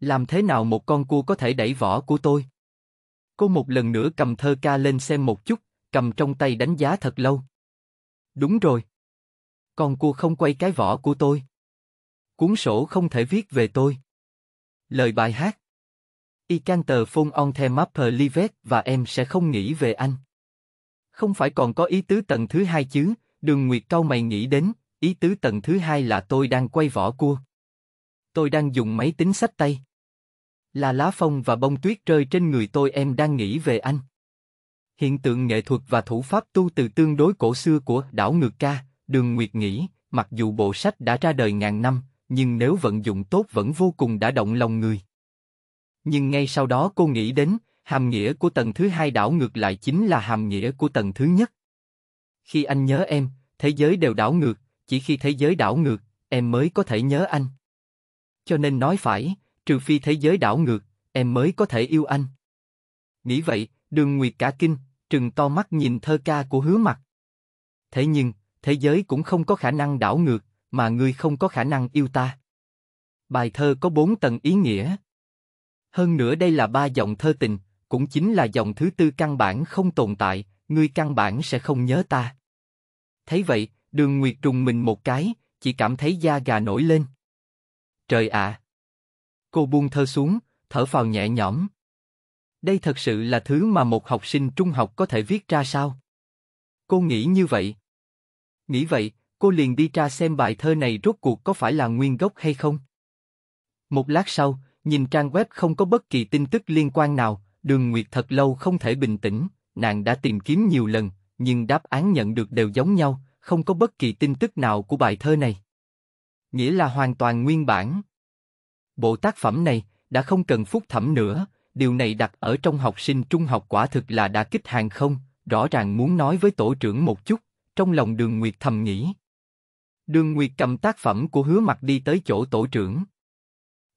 Làm thế nào một con cua có thể đẩy vỏ của tôi? Cô một lần nữa cầm thơ ca lên xem một chút, cầm trong tay đánh giá thật lâu. Đúng rồi. Con cua không quay cái vỏ của tôi. Cuốn sổ không thể viết về tôi. Lời bài hát. Y can tờ phone on the mapper livet và em sẽ không nghĩ về anh. Không phải còn có ý tứ tầng thứ hai chứ, đường Nguyệt cao mày nghĩ đến, Ý tứ tầng thứ hai là tôi đang quay vỏ cua. Tôi đang dùng máy tính sách tay. Là lá phong và bông tuyết rơi trên người tôi em đang nghĩ về anh. Hiện tượng nghệ thuật và thủ pháp tu từ tương đối cổ xưa của đảo ngược ca, đường Nguyệt nghĩ, mặc dù bộ sách đã ra đời ngàn năm, nhưng nếu vận dụng tốt vẫn vô cùng đã động lòng người. Nhưng ngay sau đó cô nghĩ đến, hàm nghĩa của tầng thứ hai đảo ngược lại chính là hàm nghĩa của tầng thứ nhất. Khi anh nhớ em, thế giới đều đảo ngược, chỉ khi thế giới đảo ngược, em mới có thể nhớ anh. Cho nên nói phải, trừ phi thế giới đảo ngược, em mới có thể yêu anh. Nghĩ vậy, đường Nguyệt cả kinh, trừng to mắt nhìn thơ ca của hứa mặt. Thế nhưng, thế giới cũng không có khả năng đảo ngược, mà người không có khả năng yêu ta. Bài thơ có bốn tầng ý nghĩa. Hơn nữa đây là ba dòng thơ tình, cũng chính là dòng thứ tư căn bản không tồn tại, người căn bản sẽ không nhớ ta. Thấy vậy, Đường Nguyệt trùng mình một cái, chỉ cảm thấy da gà nổi lên. Trời ạ! Cô buông thơ xuống, thở phào nhẹ nhõm. Đây thật sự là thứ mà một học sinh trung học có thể viết ra sao? Cô nghĩ như vậy. Nghĩ vậy, cô liền đi tra xem bài thơ này rốt cuộc có phải là nguyên gốc hay không. Một lát sau, nhìn trang web không có bất kỳ tin tức liên quan nào, đường Nguyệt thật lâu không thể bình tĩnh, nàng đã tìm kiếm nhiều lần, nhưng đáp án nhận được đều giống nhau, không có bất kỳ tin tức nào của bài thơ này. Nghĩa là hoàn toàn nguyên bản. Bộ tác phẩm này đã không cần phúc thẩm nữa, điều này đặt ở trong học sinh trung học quả thực là đã kích hàng không, rõ ràng muốn nói với tổ trưởng một chút, trong lòng đường Nguyệt thầm nghĩ. Đường Nguyệt cầm tác phẩm của hứa mặt đi tới chỗ tổ trưởng.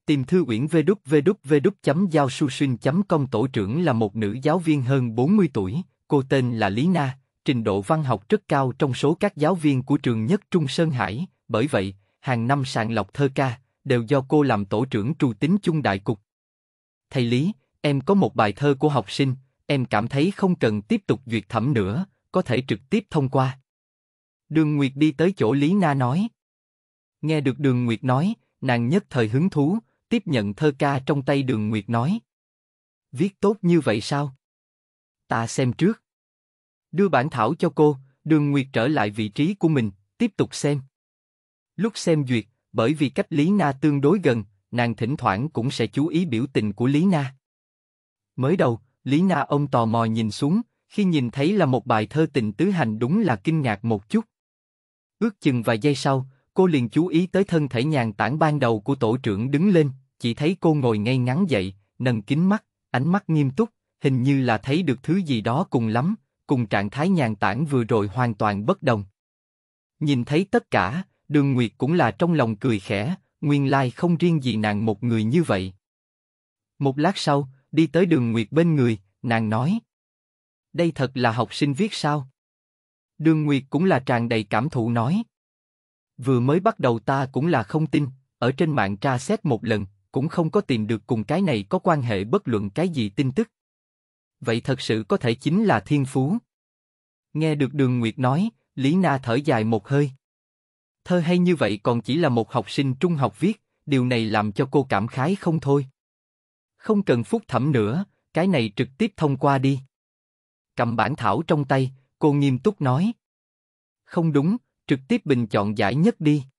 Tìm thư uyển vê đúc vê chấm giao su xuyên chấm công tổ trưởng là một nữ giáo viên hơn 40 tuổi, cô tên là Lý Na, trình độ văn học rất cao trong số các giáo viên của trường nhất Trung Sơn Hải, bởi vậy, hàng năm sàng lọc thơ ca, đều do cô làm tổ trưởng trù tính chung đại cục. Thầy Lý, em có một bài thơ của học sinh, em cảm thấy không cần tiếp tục duyệt thẩm nữa, có thể trực tiếp thông qua. Đường Nguyệt đi tới chỗ Lý Na nói. Nghe được Đường Nguyệt nói, nàng nhất thời hứng thú, tiếp nhận thơ ca trong tay Đường Nguyệt nói. Viết tốt như vậy sao? Ta xem trước. Đưa bản thảo cho cô, Đường Nguyệt trở lại vị trí của mình, tiếp tục xem. Lúc xem duyệt, bởi vì cách Lý Na tương đối gần, nàng thỉnh thoảng cũng sẽ chú ý biểu tình của Lý Na. Mới đầu, Lý Na ông tò mò nhìn xuống, khi nhìn thấy là một bài thơ tình tứ hành đúng là kinh ngạc một chút. Ước chừng vài giây sau, cô liền chú ý tới thân thể nhàn tản ban đầu của tổ trưởng đứng lên, chỉ thấy cô ngồi ngay ngắn dậy, nâng kính mắt, ánh mắt nghiêm túc, hình như là thấy được thứ gì đó cùng lắm, cùng trạng thái nhàn tản vừa rồi hoàn toàn bất đồng. Nhìn thấy tất cả, Đường Nguyệt cũng là trong lòng cười khẽ, nguyên lai không riêng gì nàng một người như vậy. Một lát sau, đi tới Đường Nguyệt bên người, nàng nói: đây thật là học sinh viết sao? Đường Nguyệt cũng là tràn đầy cảm thụ nói. Vừa mới bắt đầu ta cũng là không tin, ở trên mạng tra xét một lần, cũng không có tìm được cùng cái này có quan hệ bất luận cái gì tin tức vậy thật sự có thể chính là thiên phú. Nghe được Đường Nguyệt nói, Lý Na thở dài một hơi. Thơ hay như vậy còn chỉ là một học sinh trung học viết, điều này làm cho cô cảm khái không thôi. Không cần phúc thẩm nữa, cái này trực tiếp thông qua đi. Cầm bản thảo trong tay, cô nghiêm túc nói. Không đúng, trực tiếp bình chọn giải nhất đi.